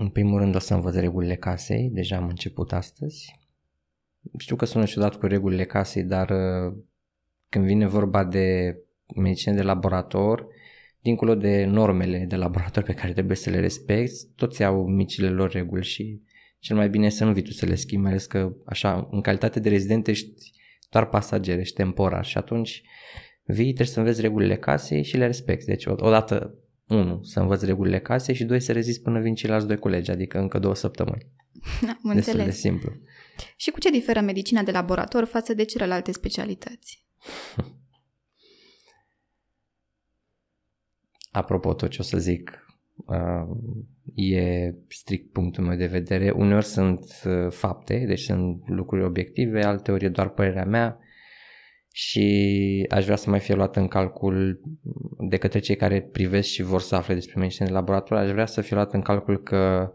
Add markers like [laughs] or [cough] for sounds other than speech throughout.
În primul rând o să învăț regulile casei, deja am început astăzi. Știu că sună ciudat cu regulile casei, dar uh, când vine vorba de medicină de laborator, dincolo de normele de laborator pe care trebuie să le respecti, toți au micile lor reguli și cel mai bine să nu vii tu să le schimbi, mai ales că așa, în calitate de rezident ești doar pasager, ești temporar și atunci vii, trebuie să înveți regulile casei și le respecti. Deci odată 1. Să învăț regulile casei și 2. Să rezist până vin ceilalți doi colegi, adică încă două săptămâni. Da, [laughs] mă Destul înțeles. de simplu. Și cu ce diferă medicina de laborator față de celelalte specialități? [laughs] Apropo, tot ce o să zic uh, e strict punctul meu de vedere. Uneori sunt uh, fapte, deci sunt lucruri obiective, alteori e doar părerea mea și aș vrea să mai fie luată în calcul de către cei care privesc și vor să afle despre medicină de laborator, aș vrea să fie luată în calcul că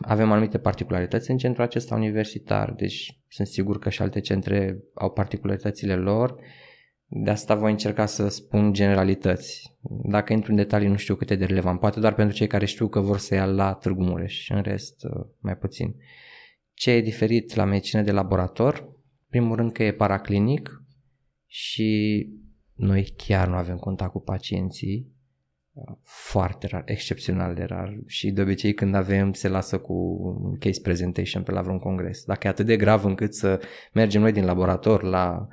avem anumite particularități în centrul acesta universitar, deci sunt sigur că și alte centre au particularitățile lor, de asta voi încerca să spun generalități. Dacă intru în detalii nu știu câte de relevant, poate doar pentru cei care știu că vor să ia la Târgu Mureș, în rest mai puțin. Ce e diferit la medicină de laborator? primul rând că e paraclinic și noi chiar nu avem contact cu pacienții, foarte rar, excepțional de rar și de obicei când avem se lasă cu un case presentation pe la vreun congres. Dacă e atât de grav încât să mergem noi din laborator la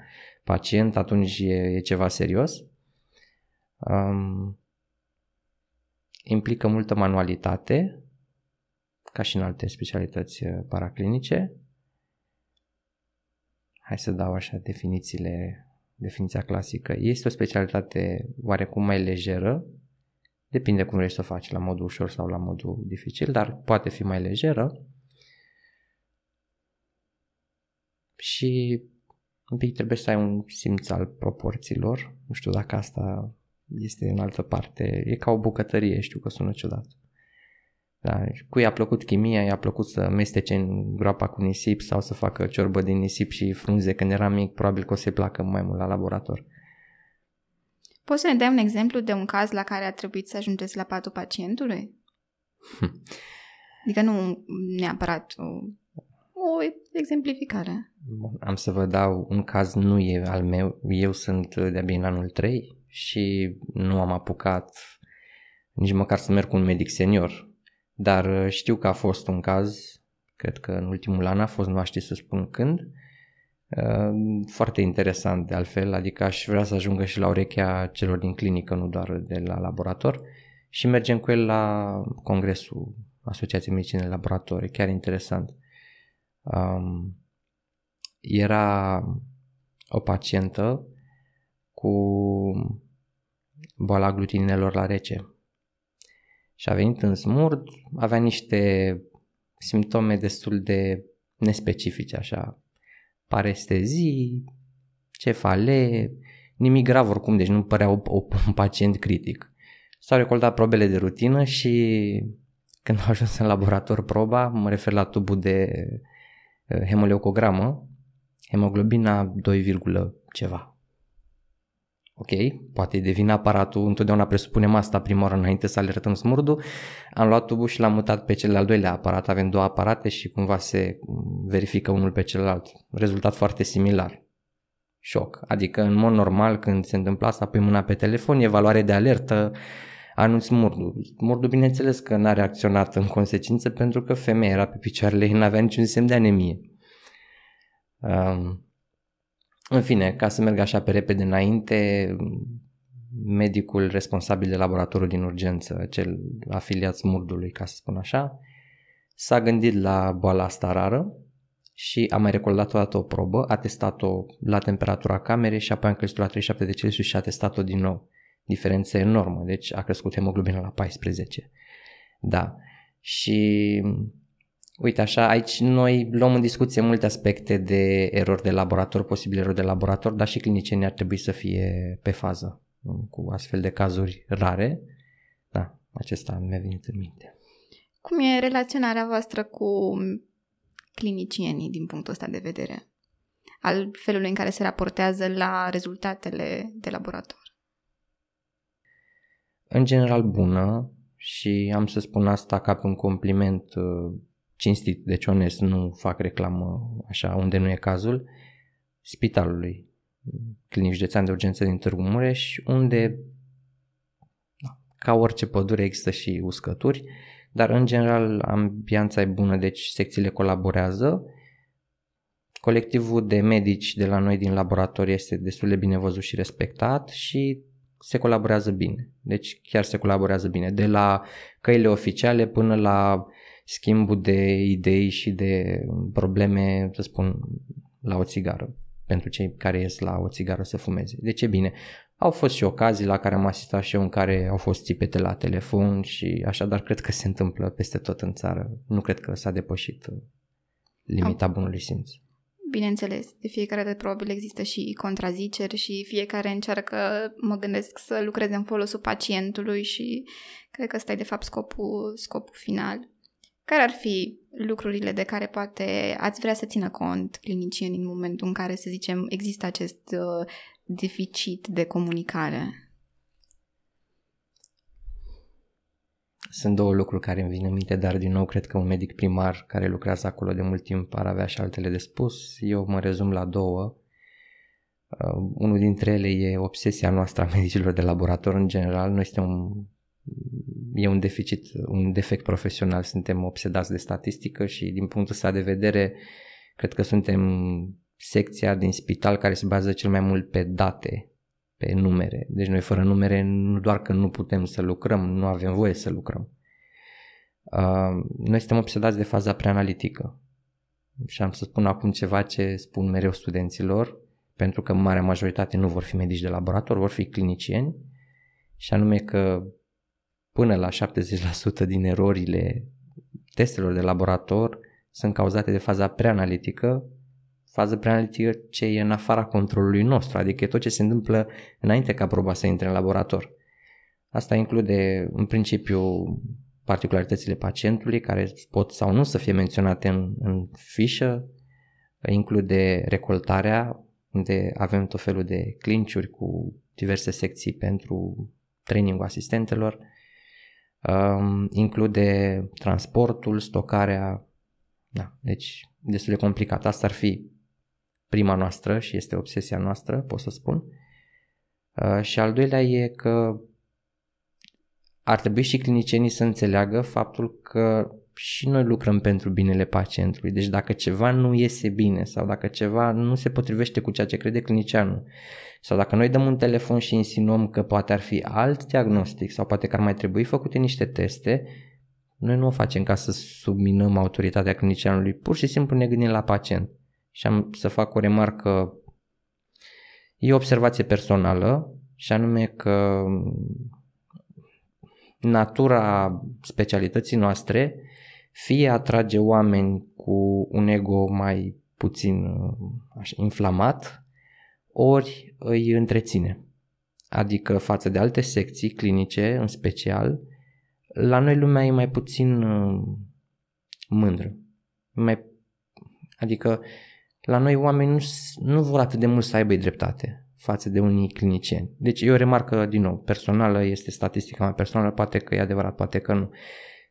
pacient, atunci e, e ceva serios. Um, implică multă manualitate, ca și în alte specialități eh, paraclinice, hai să dau așa definițiile, definiția clasică. Este o specialitate oarecum mai lejeră, depinde cum vrei să o faci, la modul ușor sau la modul dificil, dar poate fi mai lejeră. Și un pic trebuie să ai un simț al proporțiilor, nu știu dacă asta este în altă parte, e ca o bucătărie, știu că sună ciudat. Da? Cui a plăcut chimia, i-a plăcut să mestece în groapa cu nisip sau să facă ciorbă din nisip și frunze când era mic, probabil că o să-i placă mai mult la laborator. Poți să ne dai un exemplu de un caz la care a trebuit să ajungeți la patul pacientului? adică nu neapărat o, o exemplificare. Bun, am să vă dau un caz, nu e al meu, eu sunt de-abia în anul 3 și nu am apucat nici măcar să merg cu un medic senior dar uh, știu că a fost un caz, cred că în ultimul an a fost, nu știu să spun când, uh, foarte interesant de altfel, adică aș vrea să ajungă și la urechea celor din clinică, nu doar de la laborator și mergem cu el la congresul Asociației Medicine Laboratoare, chiar interesant. Um, era o pacientă cu boala glutinelor la rece și a venit în smurd, avea niște simptome destul de nespecifice, așa, parestezii, cefale, nimic grav oricum, deci nu părea un pacient critic. S-au recoltat probele de rutină și când a ajuns în laborator proba, mă refer la tubul de eh, hemoleucogramă, hemoglobina 2, ceva, ok, poate devine aparatul, întotdeauna presupunem asta prima oară înainte să alertăm smurdu, am luat tubul și l-am mutat pe cel al doilea aparat, avem două aparate și cumva se verifică unul pe celălalt, rezultat foarte similar. Șoc. Adică în mod normal când se întâmplă asta, pui mâna pe telefon, e valoare de alertă, anunț Murdu. Murdu, bineînțeles că n-a reacționat în consecință pentru că femeia era pe picioarele ei, n-avea niciun semn de anemie. Um, în fine, ca să merg așa pe repede înainte, medicul responsabil de laboratorul din urgență, cel afiliat smurdului, ca să spun așa, s-a gândit la boala asta rară și a mai recoltat o dată o probă, a testat-o la temperatura camerei și apoi a încălzit la 37 de Celsius și a testat-o din nou. Diferență enormă, deci a crescut hemoglobina la 14. Da. Și Uite, așa, aici noi luăm în discuție multe aspecte de erori de laborator, posibile erori de laborator, dar și clinicienii ar trebui să fie pe fază cu astfel de cazuri rare. Da, acesta mi-a venit în minte. Cum e relaționarea voastră cu clinicienii din punctul ăsta de vedere? Al felului în care se raportează la rezultatele de laborator? În general bună și am să spun asta ca pe un compliment uh, cinstit, deci onest, nu fac reclamă așa unde nu e cazul, spitalului clinic județean de urgență din Târgu Mureș, unde ca orice pădure există și uscături, dar în general ambianța e bună, deci secțiile colaborează. Colectivul de medici de la noi din laborator este destul de bine văzut și respectat și se colaborează bine. Deci chiar se colaborează bine, de la căile oficiale până la schimbul de idei și de probleme, să spun, la o țigară, pentru cei care ies la o țigară să fumeze. De deci ce bine, au fost și ocazii la care am asistat și eu în care au fost țipete la telefon și așa, dar cred că se întâmplă peste tot în țară. Nu cred că s-a depășit uh, limita oh. bunului simț. Bineînțeles, de fiecare dată probabil există și contraziceri și fiecare încearcă, mă gândesc, să lucreze în folosul pacientului și cred că ăsta e de fapt scopul, scopul final. Care ar fi lucrurile de care poate ați vrea să țină cont clinicieni, în momentul în care, să zicem, există acest uh, deficit de comunicare? Sunt două lucruri care îmi vin în minte, dar din nou cred că un medic primar care lucrează acolo de mult timp ar avea și altele de spus. Eu mă rezum la două. Uh, unul dintre ele e obsesia noastră a medicilor de laborator în general. Noi suntem e un deficit, un defect profesional, suntem obsedați de statistică și din punctul ăsta de vedere cred că suntem secția din spital care se bazează cel mai mult pe date, pe numere. Deci noi fără numere nu doar că nu putem să lucrăm, nu avem voie să lucrăm. Uh, noi suntem obsedați de faza preanalitică și am să spun acum ceva ce spun mereu studenților, pentru că marea majoritate nu vor fi medici de laborator, vor fi clinicieni, și anume că până la 70% din erorile testelor de laborator sunt cauzate de faza preanalitică, fază preanalitică ce e în afara controlului nostru, adică tot ce se întâmplă înainte ca proba să intre în laborator. Asta include în principiu particularitățile pacientului care pot sau nu să fie menționate în, în fișă, include recoltarea unde avem tot felul de clinciuri cu diverse secții pentru trainingul asistentelor, include transportul, stocarea, da, deci destul de complicat. Asta ar fi prima noastră și este obsesia noastră, pot să spun. Și al doilea e că ar trebui și clinicienii să înțeleagă faptul că și noi lucrăm pentru binele pacientului. Deci dacă ceva nu iese bine sau dacă ceva nu se potrivește cu ceea ce crede clinicianul sau dacă noi dăm un telefon și insinuăm că poate ar fi alt diagnostic sau poate că ar mai trebui făcute niște teste, noi nu o facem ca să subminăm autoritatea clinicianului, pur și simplu ne gândim la pacient. Și am să fac o remarcă, e o observație personală și anume că natura specialității noastre fie atrage oameni cu un ego mai puțin așa, inflamat, ori îi întreține. Adică față de alte secții clinice, în special, la noi lumea e mai puțin uh, mândră. Mai, adică la noi oamenii nu, nu vor atât de mult să aibă dreptate față de unii clinicieni. Deci eu remarcă, din nou, personală, este statistica mea personală, poate că e adevărat, poate că nu. Uh,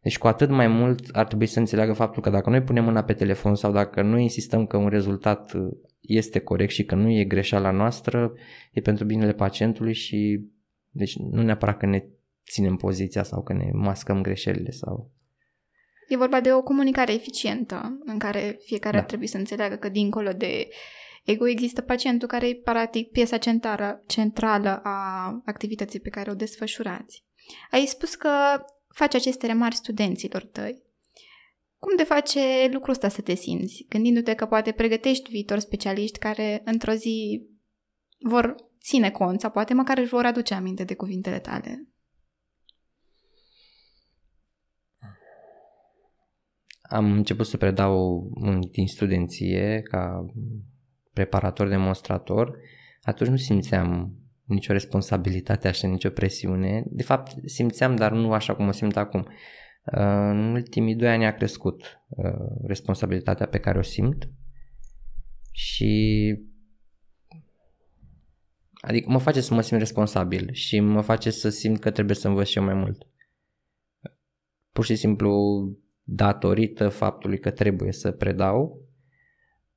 deci cu atât mai mult ar trebui să înțeleagă faptul că dacă noi punem mâna pe telefon sau dacă noi insistăm că un rezultat uh, este corect și că nu e greșeala noastră, e pentru binele pacientului și deci nu neapărat că ne ținem poziția sau că ne mascăm greșelile sau... E vorba de o comunicare eficientă în care fiecare da. ar trebui să înțeleagă că dincolo de ego există pacientul care e practic piesa centrală, centrală a activității pe care o desfășurați. Ai spus că faci aceste remarci studenților tăi. Cum te face lucrul ăsta să te simți, gândindu-te că poate pregătești viitor specialiști care într-o zi vor ține cont sau poate măcar își vor aduce aminte de cuvintele tale? Am început să predau din studenție ca preparator demonstrator. Atunci nu simțeam nicio responsabilitate așa, nicio presiune. De fapt, simțeam, dar nu așa cum o simt acum. Uh, în ultimii doi ani a crescut uh, responsabilitatea pe care o simt și adică mă face să mă simt responsabil și mă face să simt că trebuie să învăț și eu mai mult. Pur și simplu datorită faptului că trebuie să predau,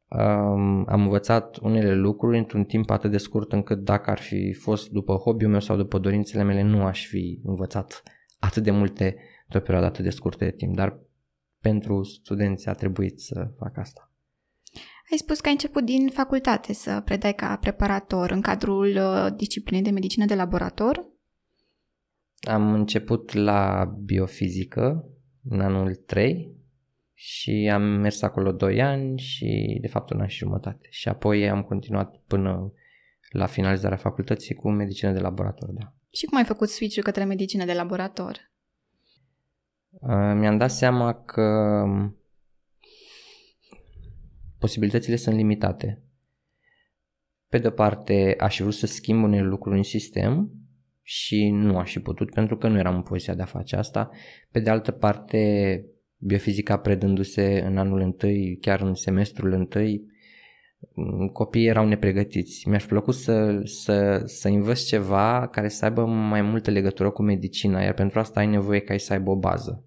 am învățat unele lucruri într-un timp atât de scurt încât dacă ar fi fost după hobby-ul meu sau după dorințele mele, nu aș fi învățat atât de multe într o perioadă atât de scurtă de timp, dar pentru studenți a trebuit să fac asta. Ai spus că ai început din facultate să predai ca preparator în cadrul uh, disciplinei de medicină de laborator? Am început la biofizică în anul 3 și am mers acolo 2 ani și de fapt un an și jumătate și apoi am continuat până la finalizarea facultății cu medicină de laborator, da. Și cum ai făcut switch-ul către medicină de laborator? Mi-am dat seama că posibilitățile sunt limitate. Pe de-o parte, aș vrut să schimb unele lucruri în sistem și nu aș fi putut pentru că nu eram în poziția de a face asta. Pe de altă parte, biofizica predându-se în anul întâi, chiar în semestrul întâi, copiii erau nepregătiți. Mi-aș plăcut să, să, să învăț ceva care să aibă mai multă legătură cu medicina, iar pentru asta ai nevoie ca ai să aibă o bază.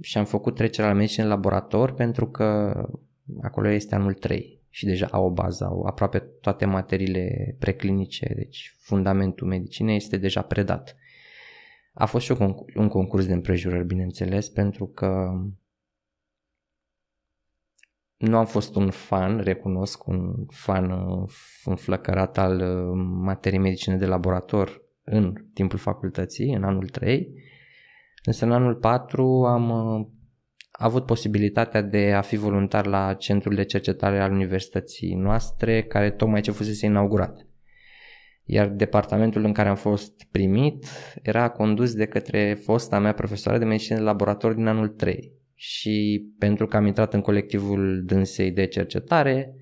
Și am făcut trecerea la medicină în laborator pentru că acolo este anul 3 și deja au o bază, au aproape toate materiile preclinice, deci fundamentul medicinei este deja predat. A fost și un, concurs de împrejurări, bineînțeles, pentru că nu am fost un fan, recunosc, un fan uh, înflăcărat al uh, materii medicine de laborator în timpul facultății, în anul 3, însă în anul 4 am uh, avut posibilitatea de a fi voluntar la centrul de cercetare al universității noastre, care tocmai ce fusese inaugurat iar departamentul în care am fost primit era condus de către fosta mea profesoară de medicină de laborator din anul 3 și pentru că am intrat în colectivul dânsei de cercetare,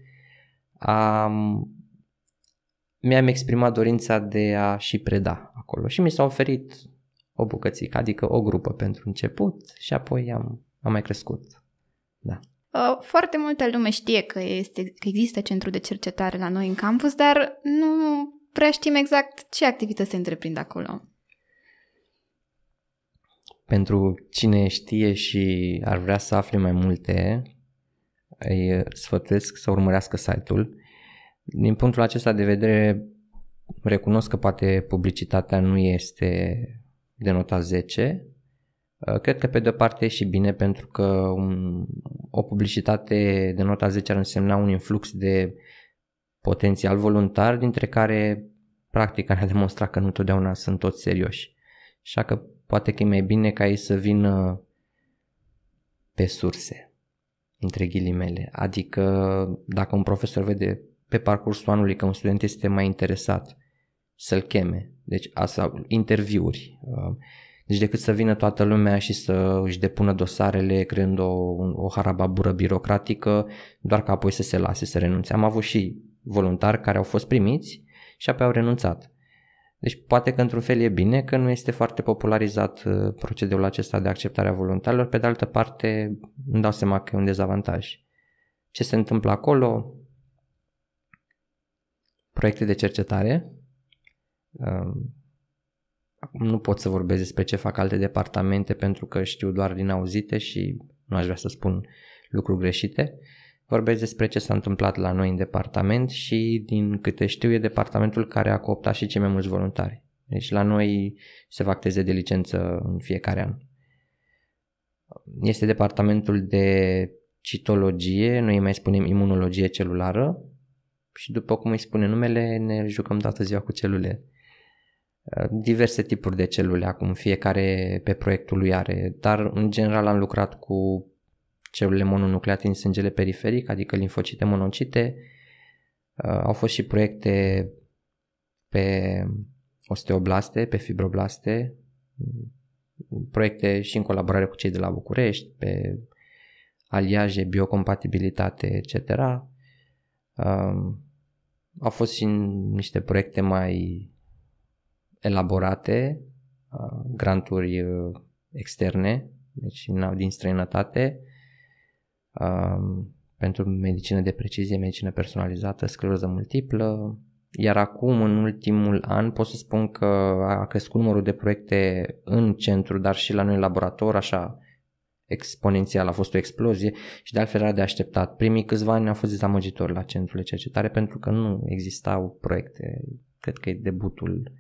am, mi-am exprimat dorința de a și preda acolo și mi s-a oferit o bucățică, adică o grupă pentru început și apoi am, am mai crescut. Da. Ă, foarte multă lume știe că, este, că există centru de cercetare la noi în campus, dar nu prea știm exact ce activități se întreprind acolo. Pentru cine știe și ar vrea să afle mai multe, îi sfătesc să urmărească site-ul. Din punctul acesta de vedere, recunosc că poate publicitatea nu este de nota 10. Cred că pe de-o parte e și bine pentru că o publicitate de nota 10 ar însemna un influx de uh, potențial voluntari, dintre care practica ne-a demonstrat că nu întotdeauna sunt toți serioși. Așa că poate că e mai bine ca ei să vină pe surse, între ghilimele. Adică dacă un profesor vede pe parcursul anului că un student este mai interesat, să-l cheme. Deci asta, interviuri. Uh, deci decât să vină toată lumea și să își depună dosarele creând o, o harababură birocratică, doar ca apoi să se lase, să renunțe. Am avut și voluntari care au fost primiți și apoi au renunțat. Deci poate că într-un fel e bine că nu este foarte popularizat uh, procedeul acesta de acceptare a voluntarilor, pe de altă parte îmi dau seama că e un dezavantaj. Ce se întâmplă acolo? Proiecte de cercetare. Um, acum nu pot să vorbesc despre ce fac alte departamente pentru că știu doar din auzite și nu aș vrea să spun lucruri greșite. Vorbesc despre ce s-a întâmplat la noi în departament și, din câte știu, e departamentul care a cooptat și cei mai mulți voluntari. Deci la noi se fac teze de licență în fiecare an. Este departamentul de citologie, noi mai spunem imunologie celulară și după cum îi spune numele, ne jucăm toată ziua cu celule. Diverse tipuri de celule acum, fiecare pe proiectul lui are, dar în general am lucrat cu celule mononucleate din sângele periferic, adică linfocite monocite. Uh, au fost și proiecte pe osteoblaste, pe fibroblaste, mm, proiecte și în colaborare cu cei de la București, pe aliaje, biocompatibilitate, etc. Um, au fost și niște proiecte mai elaborate, uh, granturi uh, externe, deci din străinătate, pentru medicină de precizie, medicină personalizată, scleroză multiplă, iar acum, în ultimul an, pot să spun că a crescut numărul de proiecte în centru, dar și la noi în laborator, așa exponențial, a fost o explozie și de altfel era de așteptat. Primii câțiva ani au fost dezamăgitori la centrul de cercetare pentru că nu existau proiecte. Cred că e debutul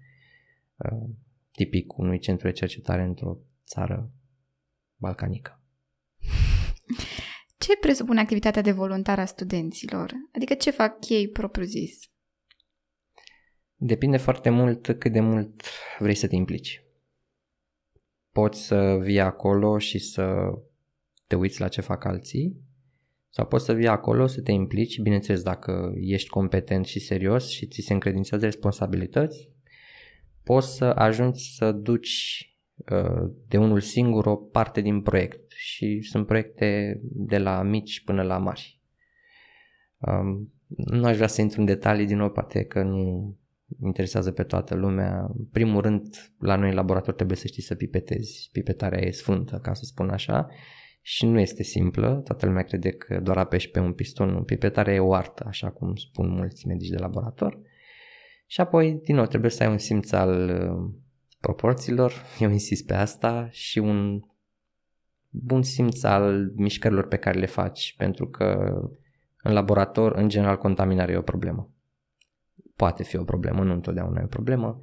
uh, tipic unui centru de cercetare într-o țară balcanică. [laughs] Ce presupune activitatea de voluntar a studenților? Adică ce fac ei propriu-zis? Depinde foarte mult cât de mult vrei să te implici. Poți să vii acolo și să te uiți la ce fac alții sau poți să vii acolo să te implici, bineînțeles dacă ești competent și serios și ți se încredințează responsabilități, poți să ajungi să duci de unul singur o parte din proiect și sunt proiecte de la mici până la mari. Nu aș vrea să intru în detalii, din nou, poate că nu interesează pe toată lumea. În primul rând, la noi în laborator trebuie să știi să pipetezi. Pipetarea e sfântă, ca să spun așa, și nu este simplă. Toată lumea crede că doar apeși pe un piston. Pipetarea e o artă, așa cum spun mulți medici de laborator. Și apoi, din nou, trebuie să ai un simț al proporțiilor, eu insist pe asta, și un bun simț al mișcărilor pe care le faci, pentru că în laborator, în general, contaminarea e o problemă. Poate fi o problemă, nu întotdeauna e o problemă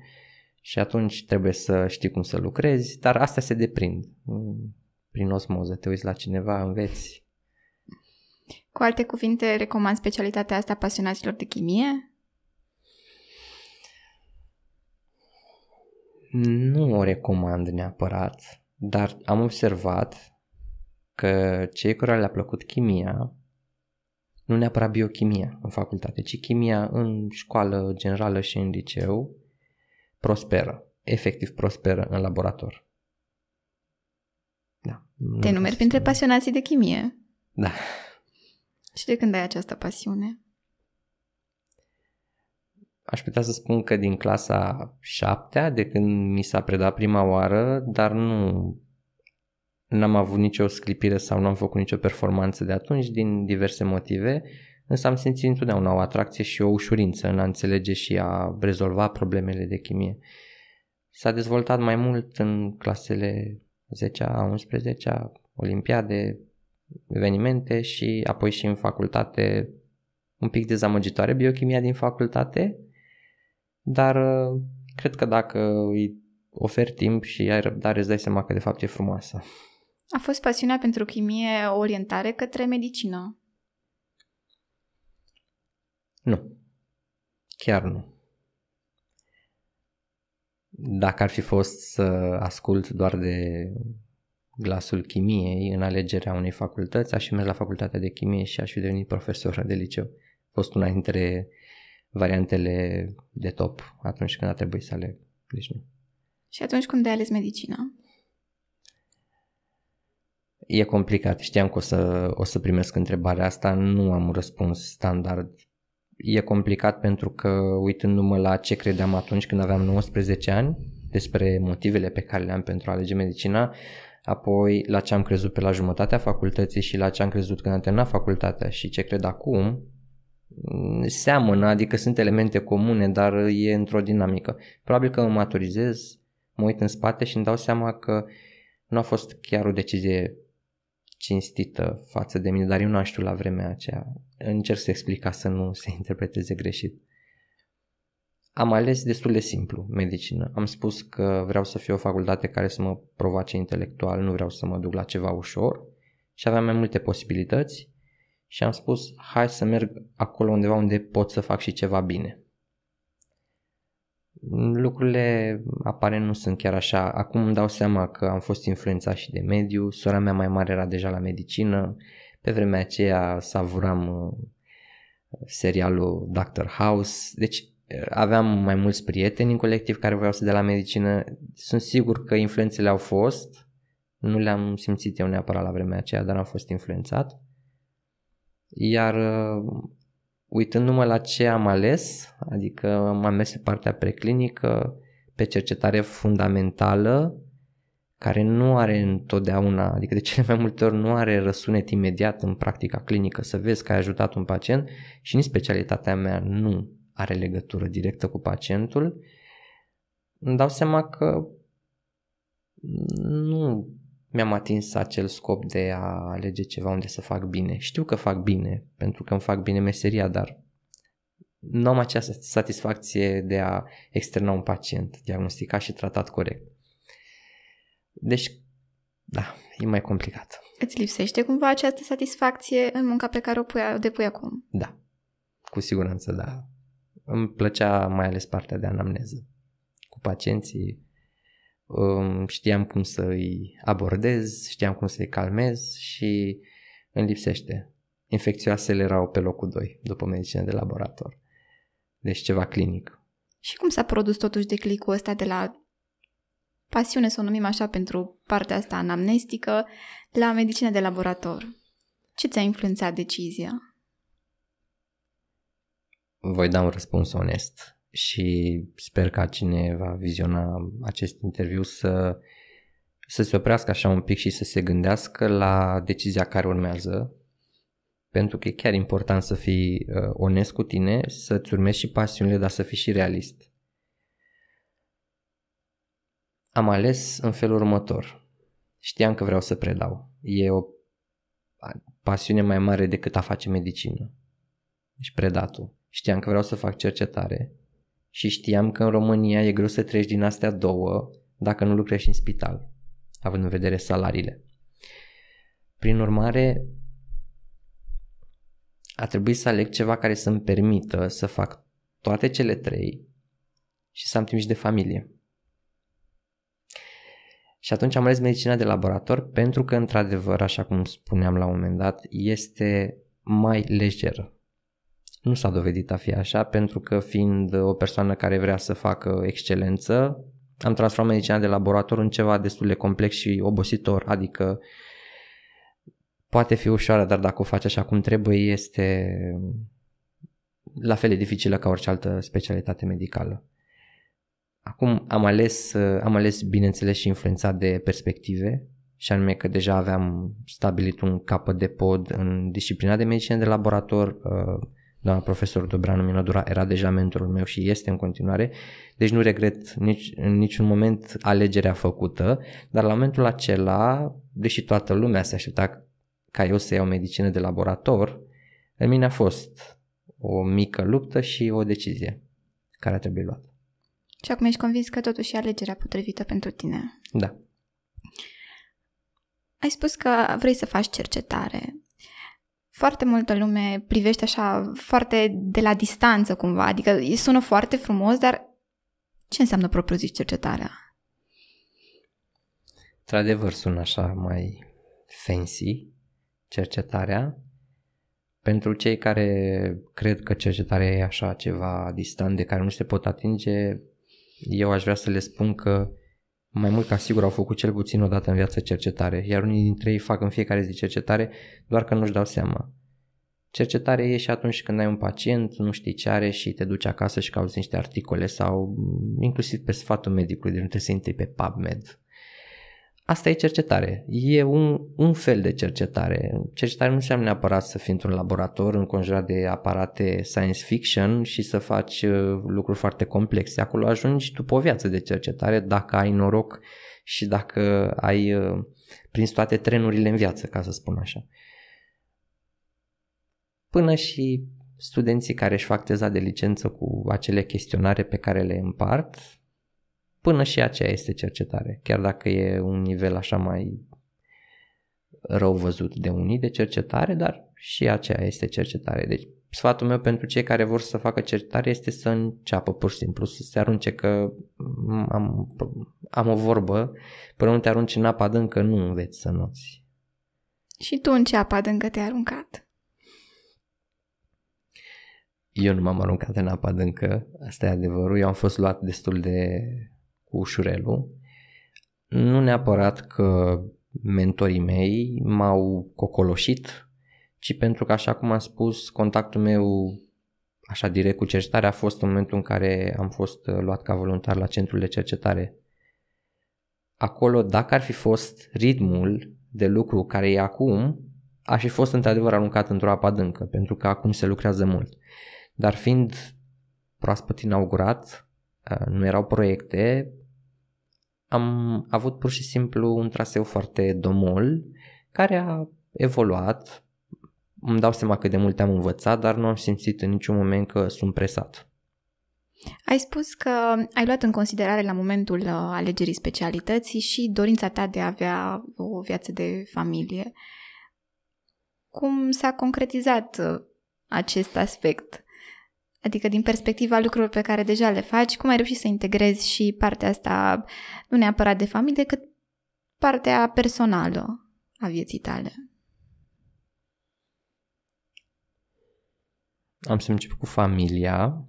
și atunci trebuie să știi cum să lucrezi, dar asta se deprind. Prin osmoză, te uiți la cineva, înveți. Cu alte cuvinte, recomand specialitatea asta pasionaților de chimie? Nu o recomand neapărat, dar am observat că cei care le-a plăcut chimia, nu neapărat biochimia în facultate, ci chimia în școală generală și în liceu, prosperă, efectiv prosperă în laborator. Da. Te numeri printre pasionații de chimie. Da. Și de când ai această pasiune? aș putea să spun că din clasa 7 de când mi s-a predat prima oară, dar nu n-am avut nicio sclipire sau n-am făcut nicio performanță de atunci din diverse motive, însă am simțit întotdeauna o atracție și o ușurință în a înțelege și a rezolva problemele de chimie. S-a dezvoltat mai mult în clasele 10-a, 11-a, olimpiade, evenimente și apoi și în facultate un pic dezamăgitoare biochimia din facultate, dar uh, cred că dacă îi oferi timp și ai răbdare, îți dai seama că de fapt e frumoasă. A fost pasiunea pentru chimie o orientare către medicină? Nu. Chiar nu. Dacă ar fi fost să ascult doar de glasul chimiei în alegerea unei facultăți, aș fi mers la facultatea de chimie și aș fi devenit profesor de liceu. A fost una dintre uh, variantele de top atunci când a trebuit să aleg. Deci nu. Și atunci când ai ales medicina? E complicat. Știam că o să, o să primesc întrebarea asta. Nu am un răspuns standard. E complicat pentru că uitându-mă la ce credeam atunci când aveam 19 ani despre motivele pe care le-am pentru a alege medicina, apoi la ce am crezut pe la jumătatea facultății și la ce am crezut când am terminat facultatea și ce cred acum, Mm, seamănă, adică sunt elemente comune, dar e într-o dinamică. Probabil că mă maturizez, mă uit în spate și îmi dau seama că nu a fost chiar o decizie cinstită față de mine, dar eu nu știu la vremea aceea. Încerc să explic ca să nu se interpreteze greșit. Am ales destul de simplu medicină. Am spus că vreau să fie o facultate care să mă provoace intelectual, nu vreau să mă duc la ceva ușor și aveam mai multe posibilități și am spus hai să merg acolo undeva unde pot să fac și ceva bine. Lucrurile aparent nu sunt chiar așa. Acum îmi dau seama că am fost influențat și de mediu, sora mea mai mare era deja la medicină, pe vremea aceea savuram uh, serialul Doctor House, deci uh, aveam mai mulți prieteni în colectiv care voiau să de la medicină. Sunt sigur că influențele au fost, nu le-am simțit eu neapărat la vremea aceea, dar am fost influențat. Iar uh, uitându-mă la ce am ales, adică m-am mers pe partea preclinică, pe cercetare fundamentală, care nu are întotdeauna, adică de cele mai multe ori nu are răsunet imediat în practica clinică să vezi că ai ajutat un pacient și nici specialitatea mea nu are legătură directă cu pacientul, îmi dau seama că nu mi-am atins acel scop de a alege ceva unde să fac bine. Știu că fac bine, pentru că îmi fac bine meseria, dar nu am această satisfacție de a externa un pacient diagnosticat și tratat corect. Deci, da, e mai complicat. Îți lipsește cumva această satisfacție în munca pe care o, pui, o depui acum? Da, cu siguranță da. Îmi plăcea mai ales partea de anamneză cu pacienții, știam cum să îi abordez, știam cum să îi calmez și îmi lipsește. Infecțioasele erau pe locul 2 după medicină de laborator. Deci ceva clinic. Și cum s-a produs totuși declicul ăsta de la pasiune, să o numim așa, pentru partea asta anamnestică, la medicină de laborator? Ce ți-a influențat decizia? Voi da un răspuns onest și sper ca cine va viziona acest interviu să, să se oprească așa un pic și să se gândească la decizia care urmează, pentru că e chiar important să fii uh, onest cu tine, să-ți urmezi și pasiunile, dar să fii și realist. Am ales în felul următor. Știam că vreau să predau. E o pasiune mai mare decât a face medicină. Și deci predatul. Știam că vreau să fac cercetare și știam că în România e greu să treci din astea două dacă nu lucrești în spital, având în vedere salariile. Prin urmare, a trebuit să aleg ceva care să-mi permită să fac toate cele trei și să am timp și de familie. Și atunci am ales medicina de laborator pentru că, într-adevăr, așa cum spuneam la un moment dat, este mai lejeră nu s-a dovedit a fi așa, pentru că fiind o persoană care vrea să facă excelență, am transformat medicina de laborator în ceva destul de complex și obositor, adică poate fi ușoară, dar dacă o faci așa cum trebuie, este la fel de dificilă ca orice altă specialitate medicală. Acum am ales, am ales bineînțeles și influențat de perspective și anume că deja aveam stabilit un capăt de pod în disciplina de medicină de laborator, uh, Doamna profesor Dobranu Minodura era deja mentorul meu și este în continuare, deci nu regret nici, în niciun moment alegerea făcută, dar la momentul acela, deși toată lumea se aștepta ca eu să iau medicină de laborator, în mine a fost o mică luptă și o decizie care a trebuit luată. Și acum ești convins că totuși e alegerea potrivită pentru tine. Da. Ai spus că vrei să faci cercetare foarte multă lume privește așa foarte de la distanță cumva, adică sună foarte frumos, dar ce înseamnă propriu zis cercetarea? Într-adevăr sună așa mai fancy cercetarea. Pentru cei care cred că cercetarea e așa ceva distant de care nu se pot atinge, eu aș vrea să le spun că mai mult ca sigur au făcut cel puțin o dată în viață cercetare, iar unii dintre ei fac în fiecare zi cercetare, doar că nu-și dau seama. Cercetare e și atunci când ai un pacient, nu știi ce are și te duci acasă și cauți niște articole sau mm, inclusiv pe sfatul medicului, de nu trebuie să intri pe PubMed. Asta e cercetare. E un, un fel de cercetare. Cercetare nu înseamnă neapărat să fii într-un laborator înconjurat de aparate science fiction și să faci uh, lucruri foarte complexe. Acolo ajungi după o viață de cercetare dacă ai noroc și dacă ai uh, prins toate trenurile în viață, ca să spun așa. Până și studenții care își fac teza de licență cu acele chestionare pe care le împart, până și aceea este cercetare, chiar dacă e un nivel așa mai rău văzut de unii de cercetare, dar și aceea este cercetare. Deci sfatul meu pentru cei care vor să facă cercetare este să înceapă pur și simplu, să se arunce că am, am o vorbă, până nu te arunci în apa adâncă, nu înveți să noți. Și tu în ce apa adâncă te-ai aruncat? Eu nu m-am aruncat în apa adâncă, asta e adevărul. Eu am fost luat destul de cu Nu neapărat că mentorii mei m-au cocoloșit, ci pentru că, așa cum am spus, contactul meu așa direct cu cercetarea a fost în momentul în care am fost uh, luat ca voluntar la centrul de cercetare. Acolo, dacă ar fi fost ritmul de lucru care e acum, aș fi fost într-adevăr aruncat într-o apă adâncă, pentru că acum se lucrează mult. Dar fiind proaspăt inaugurat, uh, nu erau proiecte, am avut pur și simplu un traseu foarte domol care a evoluat. Îmi dau seama cât de mult am învățat, dar nu am simțit în niciun moment că sunt presat. Ai spus că ai luat în considerare la momentul uh, alegerii specialității și dorința ta de a avea o viață de familie. Cum s-a concretizat uh, acest aspect? Adică din perspectiva lucrurilor pe care deja le faci, cum ai reușit să integrezi și partea asta, nu neapărat de familie, cât partea personală a vieții tale? Am să încep cu familia,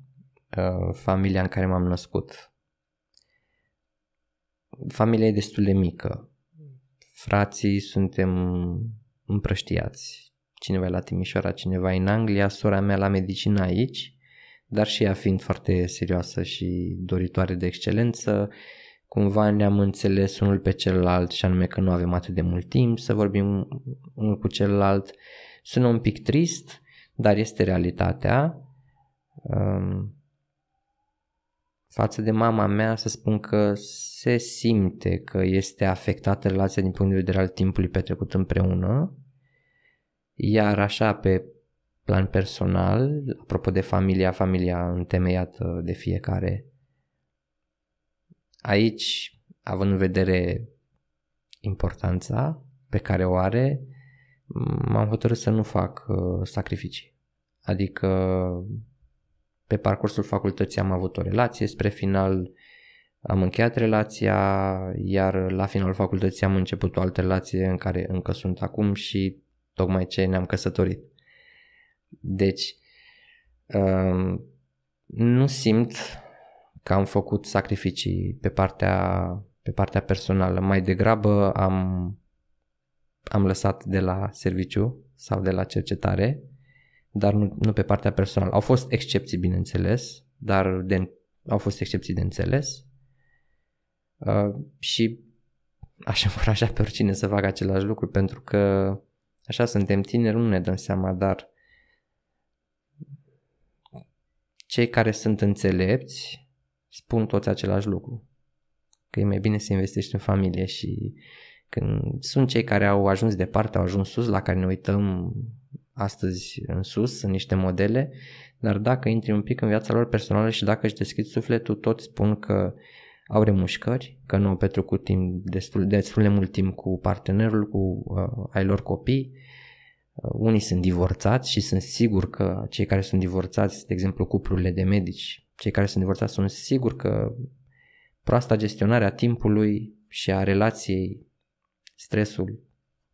uh, familia în care m-am născut. Familia e destul de mică. Frații suntem împrăștiați. Cineva e la Timișoara, cineva e în Anglia, sora mea la medicină aici dar și ea fiind foarte serioasă și doritoare de excelență, cumva ne-am înțeles unul pe celălalt și anume că nu avem atât de mult timp să vorbim unul cu celălalt. Sună un pic trist, dar este realitatea. Um, față de mama mea să spun că se simte că este afectată relația din punct de vedere al timpului petrecut împreună, iar așa pe plan personal, apropo de familia, familia întemeiată de fiecare, aici, având în vedere importanța pe care o are, m-am hotărât să nu fac uh, sacrificii. Adică pe parcursul facultății am avut o relație, spre final am încheiat relația, iar la finalul facultății am început o altă relație în care încă sunt acum și tocmai ce ne-am căsătorit. Deci, um, nu simt că am făcut sacrificii pe partea, pe partea personală. Mai degrabă am, am lăsat de la serviciu sau de la cercetare, dar nu, nu pe partea personală. Au fost excepții, bineînțeles, dar de, au fost excepții de înțeles uh, și aș [laughs] încuraja pe oricine să facă același lucru pentru că așa suntem tineri, nu ne dăm seama, dar cei care sunt înțelepți spun toți același lucru. Că e mai bine să investești în familie și când sunt cei care au ajuns departe, au ajuns sus, la care ne uităm astăzi în sus, sunt niște modele, dar dacă intri un pic în viața lor personală și dacă își deschizi sufletul, toți spun că au remușcări, că nu au petrecut timp destul, destul de mult timp cu partenerul, cu uh, ai lor copii, Uh, unii sunt divorțați și sunt sigur că cei care sunt divorțați, de exemplu cuplurile de medici, cei care sunt divorțați sunt sigur că proasta gestionare a timpului și a relației, stresul,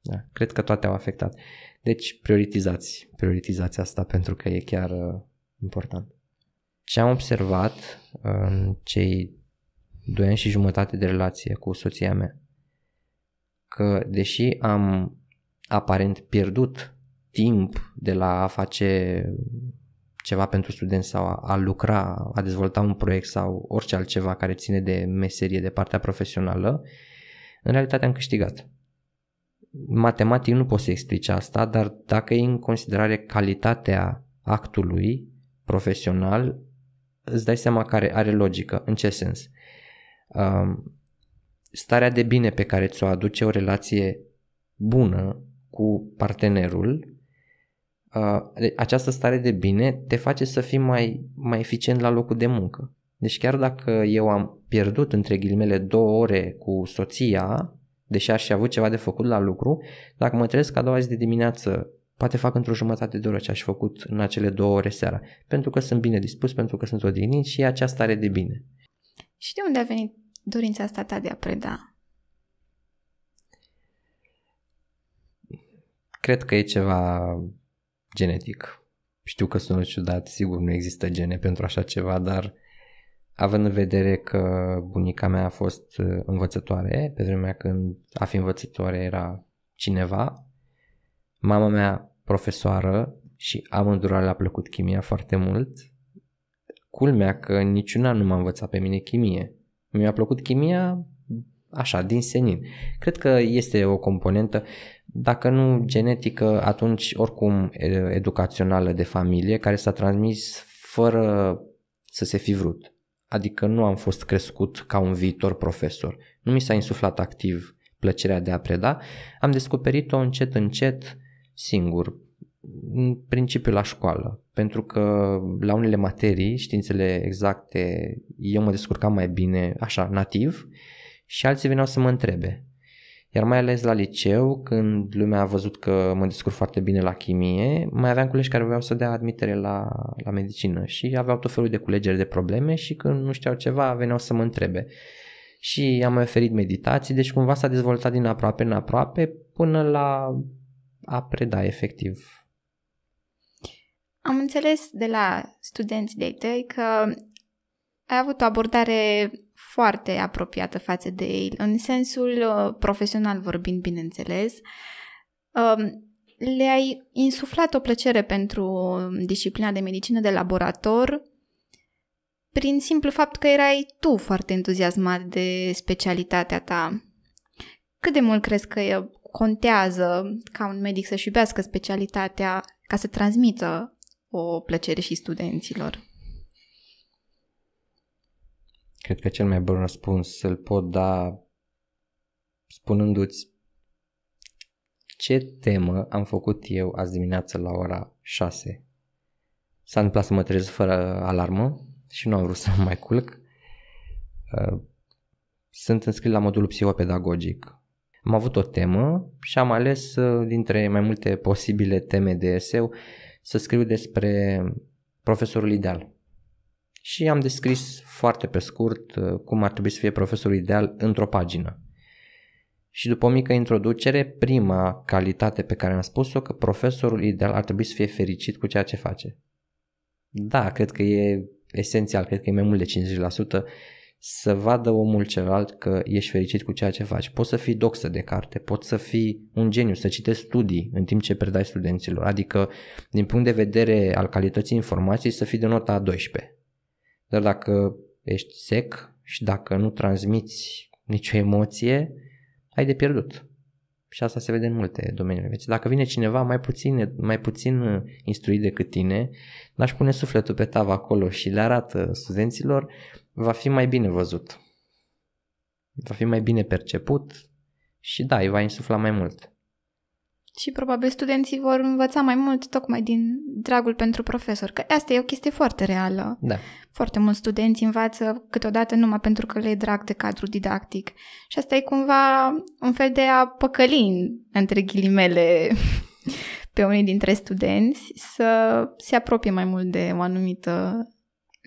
da, cred că toate au afectat. Deci prioritizați, prioritizați asta pentru că e chiar uh, important. Ce am observat în um, cei doi ani și jumătate de relație cu soția mea, că deși am aparent pierdut timp de la a face ceva pentru studenți sau a, a lucra, a dezvolta un proiect sau orice altceva care ține de meserie, de partea profesională, în realitate am câștigat. Matematic nu poți să explice asta, dar dacă e în considerare calitatea actului profesional, îți dai seama care are logică. În ce sens? Um, starea de bine pe care ți-o aduce o relație bună cu partenerul Uh, această stare de bine te face să fii mai, mai eficient la locul de muncă. Deci chiar dacă eu am pierdut între ghilimele două ore cu soția, deși aș fi avut ceva de făcut la lucru, dacă mă trezesc a doua zi de dimineață, poate fac într-o jumătate de oră ce aș fi făcut în acele două ore seara, pentru că sunt bine dispus, pentru că sunt odihnit și e acea stare de bine. Și de unde a venit dorința asta ta de a preda? Cred că e ceva genetic. Știu că sună ciudat, sigur nu există gene pentru așa ceva, dar având în vedere că bunica mea a fost uh, învățătoare, pe vremea când a fi învățătoare era cineva, mama mea profesoară și amândurora le-a plăcut chimia foarte mult, culmea că niciuna nu m-a învățat pe mine chimie. Mi-a plăcut chimia așa, din senin. Cred că este o componentă, dacă nu genetică, atunci oricum educațională de familie, care s-a transmis fără să se fi vrut. Adică nu am fost crescut ca un viitor profesor. Nu mi s-a insuflat activ plăcerea de a preda. Am descoperit-o încet, încet, singur, în principiu la școală, pentru că la unele materii, științele exacte, eu mă descurcam mai bine, așa, nativ, și alții veneau să mă întrebe iar mai ales la liceu, când lumea a văzut că mă descurc foarte bine la chimie, mai aveam colegi care voiau să dea admitere la, la medicină și aveau tot felul de culegeri de probleme și când nu știau ceva veneau să mă întrebe. Și am oferit meditații, deci cumva s-a dezvoltat din aproape în aproape până la a preda efectiv. Am înțeles de la studenții de tăi că ai avut o abordare foarte apropiată față de ei, în sensul uh, profesional vorbind, bineînțeles. Um, le-ai insuflat o plăcere pentru um, disciplina de medicină de laborator prin simplu fapt că erai tu foarte entuziasmat de specialitatea ta. Cât de mult crezi că uh, contează ca un medic să-și iubească specialitatea ca să transmită o plăcere și studenților? Cred că cel mai bun răspuns îl pot da spunându-ți ce temă am făcut eu azi dimineață la ora 6. S-a întâmplat să mă trezesc fără alarmă și nu am vrut [laughs] să mă mai culc. Uh, sunt înscris la modulul psihopedagogic. Am avut o temă și am ales uh, dintre mai multe posibile teme de eseu să scriu despre profesorul ideal și am descris foarte pe scurt uh, cum ar trebui să fie profesorul ideal într-o pagină. Și după o mică introducere, prima calitate pe care am spus-o că profesorul ideal ar trebui să fie fericit cu ceea ce face. Da, cred că e esențial, cred că e mai mult de 50% să vadă omul celălalt că ești fericit cu ceea ce faci. Poți să fii doxă de carte, poți să fii un geniu, să citești studii în timp ce predai studenților, adică din punct de vedere al calității informației să fii de nota 12 dar dacă ești sec și dacă nu transmiți nicio emoție, ai de pierdut. Și asta se vede în multe domenii. vieții. Dacă vine cineva mai puțin, mai puțin uh, instruit decât tine, n-aș pune sufletul pe tavă acolo și le arată studenților, va fi mai bine văzut. Va fi mai bine perceput și da, îi va insufla mai mult. Și probabil studenții vor învăța mai mult tocmai din dragul pentru profesor, că asta e o chestie foarte reală. Da. Foarte mulți studenți învață câteodată numai pentru că le e drag de cadru didactic. Și asta e cumva un fel de a păcăli, între ghilimele, [laughs] pe unii dintre studenți să se apropie mai mult de o anumită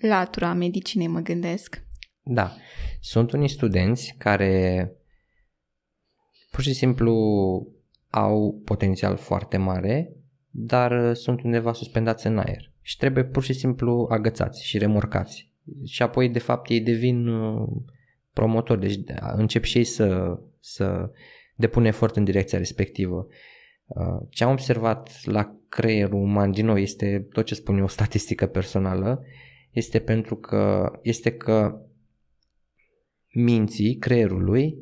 latură a medicinei, mă gândesc. Da. Sunt unii studenți care pur și simplu au potențial foarte mare, dar uh, sunt undeva suspendați în aer și trebuie pur și simplu agățați și remorcați. Și apoi, de fapt, ei devin uh, promotori, deci încep și ei să, să depun efort în direcția respectivă. Uh, ce am observat la creierul uman, din nou, este tot ce spun eu, o statistică personală, este pentru că este că minții creierului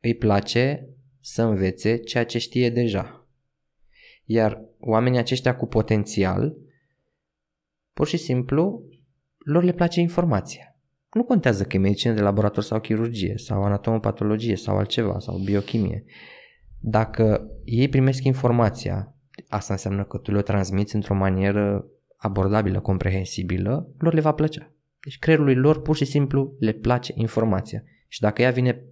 îi place să învețe ceea ce știe deja. Iar oamenii aceștia cu potențial, pur și simplu, lor le place informația. Nu contează că e medicină de laborator sau chirurgie sau anatomopatologie sau altceva sau biochimie. Dacă ei primesc informația, asta înseamnă că tu le-o transmiți într-o manieră abordabilă, comprehensibilă, lor le va plăcea. Deci creierului lor pur și simplu le place informația. Și dacă ea vine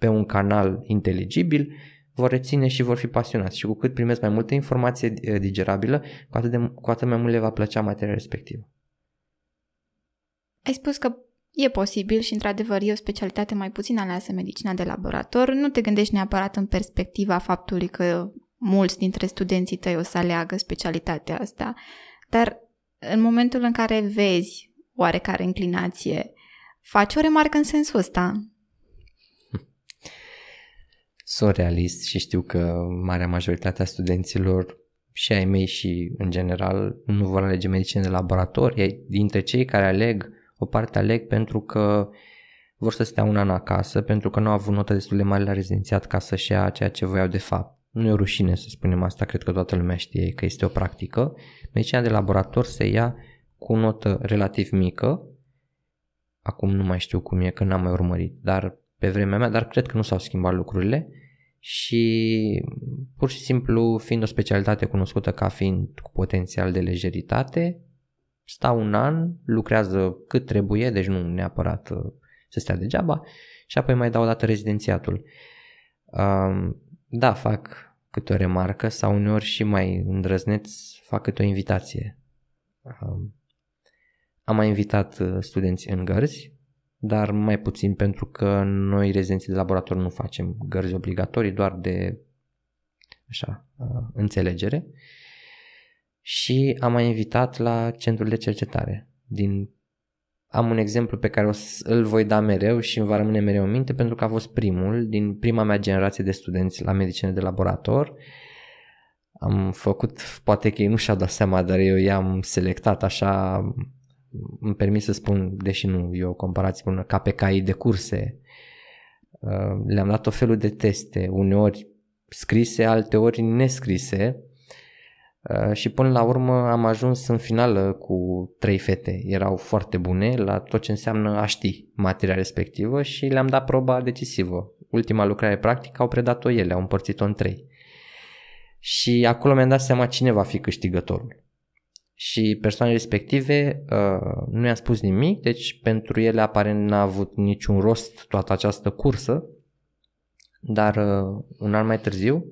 pe un canal inteligibil, vor reține și vor fi pasionați și cu cât primesc mai multă informație eh, digerabilă, cu atât, de, cu atât mai mult le va plăcea materia respectivă. Ai spus că e posibil și într-adevăr e o specialitate mai puțin aleasă medicina de laborator. Nu te gândești neapărat în perspectiva faptului că mulți dintre studenții tăi o să aleagă specialitatea asta, dar în momentul în care vezi oarecare inclinație, faci o remarcă în sensul ăsta sunt realist și știu că marea majoritatea studenților și ai mei și în general nu vor alege medicină de laborator. Ei, dintre cei care aleg, o parte aleg pentru că vor să stea un an acasă, pentru că nu au avut notă destul de mare la rezidențiat ca să-și ia ceea ce voiau de fapt. Nu e o rușine să spunem asta, cred că toată lumea știe că este o practică. Medicina de laborator se ia cu notă relativ mică, acum nu mai știu cum e, că n-am mai urmărit, dar pe vremea mea, dar cred că nu s-au schimbat lucrurile, și pur și simplu fiind o specialitate cunoscută ca fiind cu potențial de lejeritate, stau un an, lucrează cât trebuie, deci nu neapărat uh, să stea degeaba și apoi mai dau o dată rezidențiatul. Um, da, fac câte o remarcă sau uneori și mai îndrăzneț fac câte o invitație. Um, am mai invitat uh, studenți în gărzi dar mai puțin pentru că noi rezidenții de laborator nu facem gărzi obligatorii, doar de așa, înțelegere. Și am mai invitat la centrul de cercetare. Din... Am un exemplu pe care o îl voi da mereu și îmi va rămâne mereu în minte pentru că a fost primul din prima mea generație de studenți la medicină de laborator. Am făcut, poate că ei nu și-au dat seama, dar eu i-am selectat așa îmi permis să spun, deși nu e o comparație bună, KPK-ii de curse, uh, le-am dat o felul de teste, uneori scrise, alteori nescrise uh, și până la urmă am ajuns în finală cu trei fete. Erau foarte bune la tot ce înseamnă a ști materia respectivă și le-am dat proba decisivă. Ultima lucrare practică au predat-o ele, au împărțit-o în trei. Și acolo mi-am dat seama cine va fi câștigătorul și persoanele respective uh, nu i-a spus nimic, deci pentru ele aparent n-a avut niciun rost toată această cursă, dar uh, un an mai târziu,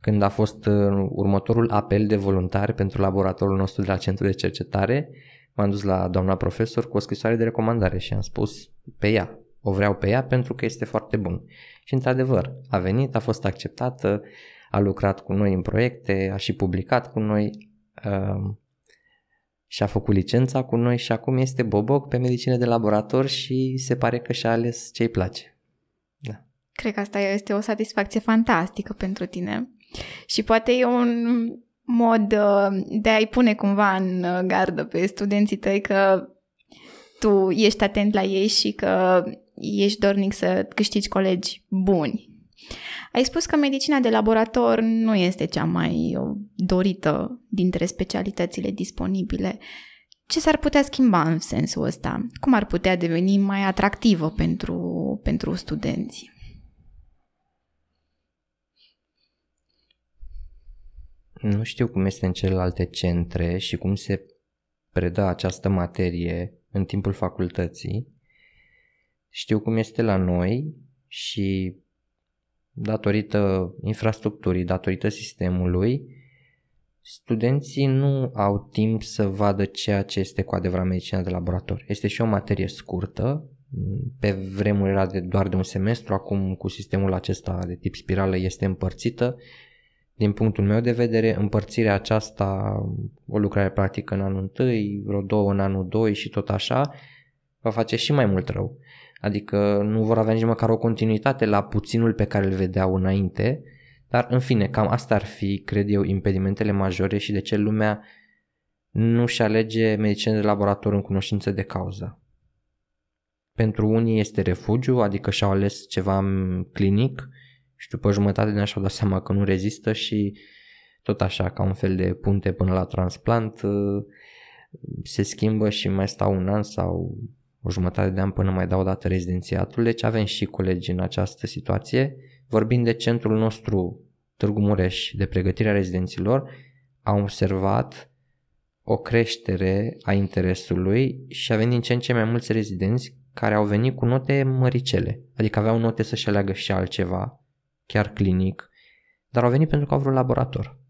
când a fost uh, următorul apel de voluntari pentru laboratorul nostru de la centru de cercetare, m-am dus la doamna profesor cu o scrisoare de recomandare și am spus pe ea, o vreau pe ea pentru că este foarte bun. Și într-adevăr, a venit, a fost acceptată, a lucrat cu noi în proiecte, a și publicat cu noi, uh, și-a făcut licența cu noi și acum este boboc pe medicină de laborator și se pare că și-a ales ce îi place. Da. Cred că asta este o satisfacție fantastică pentru tine și poate e un mod uh, de a-i pune cumva în uh, gardă pe studenții tăi că tu ești atent la ei și că ești dornic să câștigi colegi buni ai spus că medicina de laborator nu este cea mai dorită dintre specialitățile disponibile. Ce s-ar putea schimba în sensul ăsta? Cum ar putea deveni mai atractivă pentru, pentru studenți? Nu știu cum este în celelalte centre și cum se predă această materie în timpul facultății. Știu cum este la noi și datorită infrastructurii, datorită sistemului, studenții nu au timp să vadă ceea ce este cu adevărat medicina de laborator. Este și o materie scurtă, pe vremuri era de doar de un semestru, acum cu sistemul acesta de tip spirală este împărțită. Din punctul meu de vedere, împărțirea aceasta, o lucrare practică în anul 1, vreo două în anul 2 și tot așa, va face și mai mult rău. Adică nu vor avea nici măcar o continuitate la puținul pe care îl vedeau înainte, dar în fine, cam asta ar fi, cred eu, impedimentele majore și de ce lumea nu-și alege medicină de laborator în cunoștință de cauză. Pentru unii este refugiu, adică și-au ales ceva clinic și după jumătate de așa au dat seama că nu rezistă și tot așa, ca un fel de punte până la transplant, se schimbă și mai stau un an sau o jumătate de an până mai dau o dată rezidențiatul, deci avem și colegi în această situație. Vorbind de centrul nostru Târgu Mureș de pregătirea rezidenților, am observat o creștere a interesului și a venit din ce în ce mai mulți rezidenți care au venit cu note măricele, adică aveau note să-și aleagă și altceva, chiar clinic, dar au venit pentru că au vrut laborator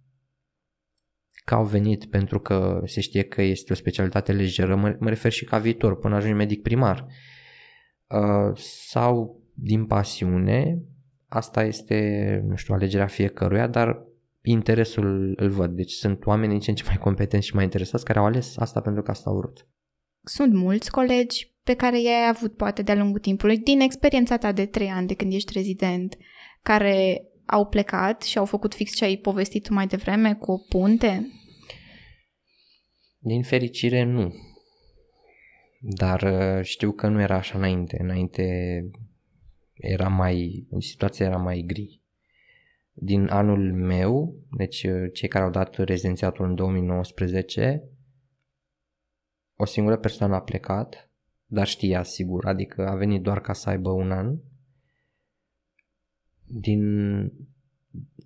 că au venit pentru că se știe că este o specialitate lejeră, mă, mă refer și ca viitor, până ajungi medic primar. Uh, sau din pasiune, asta este, nu știu, alegerea fiecăruia, dar interesul îl văd. Deci sunt oameni din ce în ce mai competenți și mai interesați care au ales asta pentru că asta au vrut. Sunt mulți colegi pe care i-ai avut poate de-a lungul timpului, din experiența ta de trei ani de când ești rezident, care au plecat și au făcut fix ce ai povestit tu mai devreme cu o punte? Din fericire, nu. Dar uh, știu că nu era așa înainte. Înainte era mai, situația era mai gri. Din anul meu, deci uh, cei care au dat rezidențiatul în 2019, o singură persoană a plecat, dar știa sigur, adică a venit doar ca să aibă un an. Din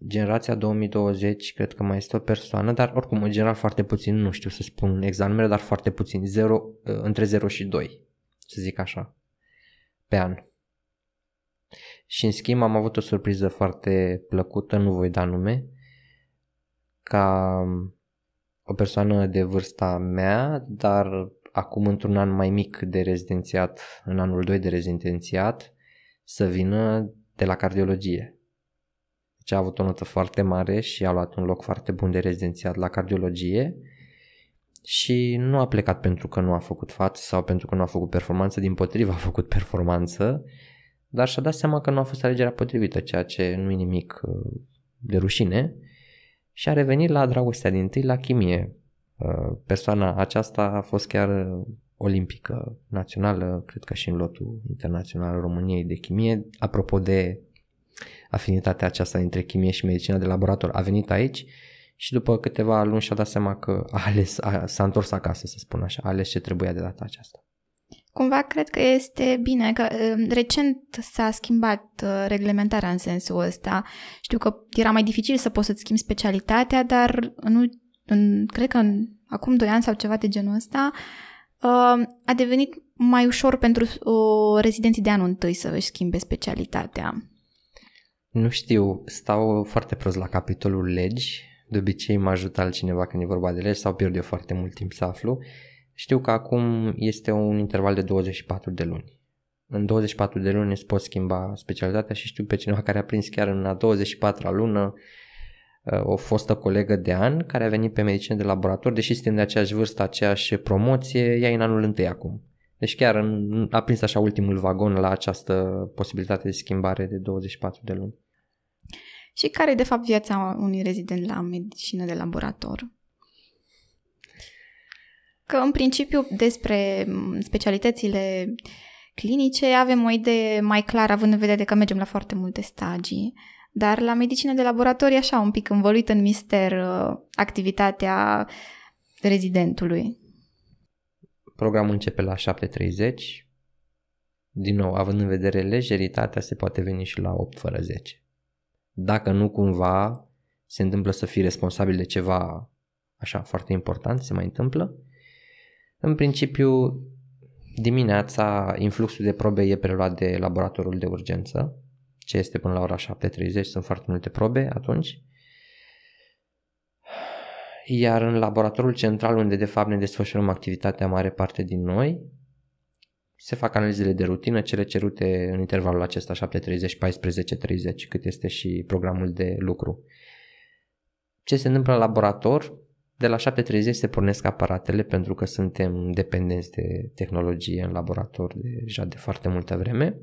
generația 2020, cred că mai este o persoană, dar oricum, în general, foarte puțin, nu știu să spun exact numele, dar foarte puțin, 0, ă, între 0 și 2, să zic așa, pe an. Și în schimb am avut o surpriză foarte plăcută, nu voi da nume, ca o persoană de vârsta mea, dar acum într-un an mai mic de rezidențiat, în anul 2 de rezidențiat, să vină de la cardiologie deci a avut o notă foarte mare și a luat un loc foarte bun de rezidențiat la cardiologie și nu a plecat pentru că nu a făcut față sau pentru că nu a făcut performanță, din potrivă a [laughs] făcut performanță, dar și-a dat seama că nu a fost alegerea potrivită, ceea ce nu e nimic uh, de rușine și a revenit la dragostea din tâi, la chimie. Uh, persoana aceasta a fost chiar uh, olimpică națională, cred că și în lotul internațional României de chimie. Apropo de afinitatea aceasta între chimie și medicina de laborator a venit aici și după câteva luni și-a dat seama că a ales, a, s-a întors acasă, să spun așa, a ales ce trebuia de data aceasta. Cumva cred că este bine că um, recent s-a schimbat uh, reglementarea în sensul ăsta. Știu că era mai dificil să poți să-ți schimbi specialitatea, dar nu, în, cred că în, acum 2 ani sau ceva de genul ăsta um, a devenit mai ușor pentru uh, rezidenții de anul întâi să își schimbe specialitatea. Nu știu, stau foarte prost la capitolul legi, de obicei mă ajută altcineva când e vorba de legi sau pierd eu foarte mult timp să aflu. Știu că acum este un interval de 24 de luni. În 24 de luni îți poți schimba specialitatea și știu pe cineva care a prins chiar în a 24-a lună uh, o fostă colegă de an care a venit pe medicină de laborator, deși suntem de aceeași vârstă, aceeași promoție, ea e în anul întâi acum. Deci chiar a prins așa ultimul vagon la această posibilitate de schimbare de 24 de luni. Și care e de fapt viața unui rezident la medicină de laborator? Că în principiu despre specialitățile clinice avem o idee mai clară având în vedere că mergem la foarte multe stagii, dar la medicină de laborator e așa un pic învăluit în mister uh, activitatea rezidentului. Programul începe la 7.30. Din nou, având în vedere lejeritatea, se poate veni și la 8 fără 10. Dacă nu cumva se întâmplă să fii responsabil de ceva așa foarte important, se mai întâmplă, în principiu dimineața influxul de probe e preluat de laboratorul de urgență, ce este până la ora 7.30, sunt foarte multe probe atunci, iar în laboratorul central unde de fapt ne desfășurăm activitatea mare parte din noi, se fac analizele de rutină, cele cerute în intervalul acesta 7.30-14.30, cât este și programul de lucru. Ce se întâmplă la laborator? De la 7.30 se pornesc aparatele pentru că suntem dependenți de tehnologie în laborator deja de foarte multă vreme.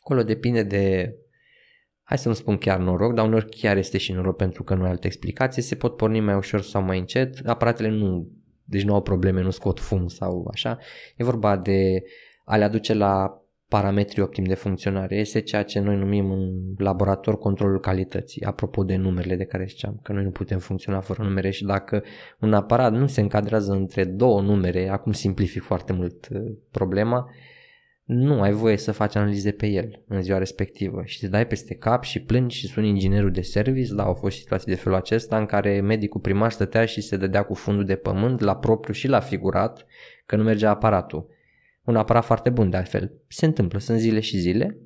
Acolo depinde de hai să nu spun chiar noroc, dar uneori chiar este și noroc pentru că nu ai alte explicații, se pot porni mai ușor sau mai încet, aparatele nu, deci nu au probleme, nu scot fum sau așa, e vorba de a le aduce la parametrii optimi de funcționare. Este ceea ce noi numim în laborator controlul calității, apropo de numerele de care ziceam, că noi nu putem funcționa fără numere și dacă un aparat nu se încadrează între două numere, acum simplific foarte mult eh, problema, uh, nu ai voie să faci analize pe el în ziua respectivă și te dai peste cap și plângi și suni inginerul de service, da, au fost situații de felul acesta în care medicul primar stătea și se dădea cu fundul de pământ la propriu și la figurat că nu mergea aparatul. Un aparat foarte bun de altfel. Se întâmplă, sunt zile și zile.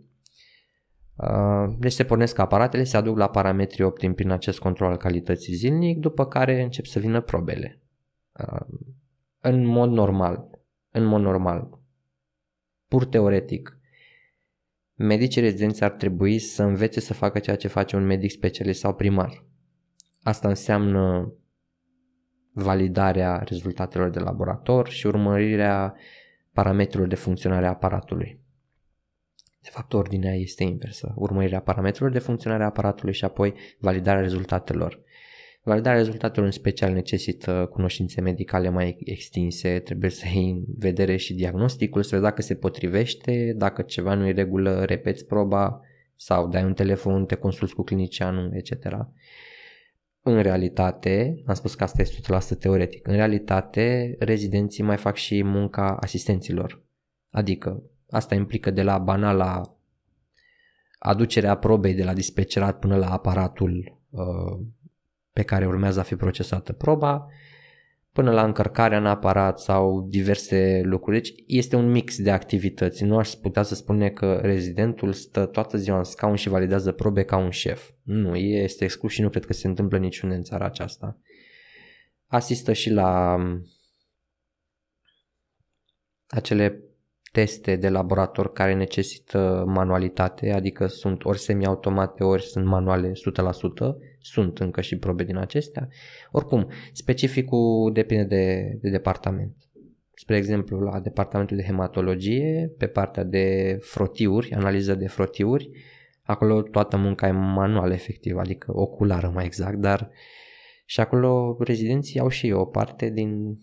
Uh, deci se pornesc aparatele, se aduc la parametrii optimi prin acest control al calității zilnic, după care încep să vină probele. Uh, în mod normal, în mod normal pur teoretic. Medicii rezidenți ar trebui să învețe să facă ceea ce face un medic specialist sau primar. Asta înseamnă validarea rezultatelor de laborator și urmărirea parametrilor de funcționare a aparatului. De fapt, ordinea este inversă. Urmărirea parametrilor de funcționare a aparatului și apoi validarea rezultatelor. Validarea rezultatelor în special necesită uh, cunoștințe medicale mai extinse, trebuie să iei în vedere și diagnosticul, să vezi dacă se potrivește, dacă ceva nu e regulă, repeți proba sau dai un telefon, te consulți cu clinicianul, etc. În realitate, am spus că asta e 100% teoretic, în realitate rezidenții mai fac și munca asistenților. Adică asta implică de la banala aducerea probei de la dispecerat până la aparatul uh, pe care urmează a fi procesată proba, până la încărcarea în aparat sau diverse lucruri. Deci este un mix de activități. Nu aș putea să spune că rezidentul stă toată ziua în scaun și validează probe ca un șef. Nu, este exclus și nu cred că se întâmplă niciun în țara aceasta. Asistă și la um, acele teste de laborator care necesită manualitate, adică sunt ori semi-automate, ori sunt manuale 100%, sunt încă și probe din acestea. Oricum, specificul depinde de, de departament. Spre exemplu, la departamentul de hematologie, pe partea de frotiuri, analiză de frotiuri, acolo toată munca e manuală efectiv, adică oculară mai exact, dar și acolo rezidenții au și o parte din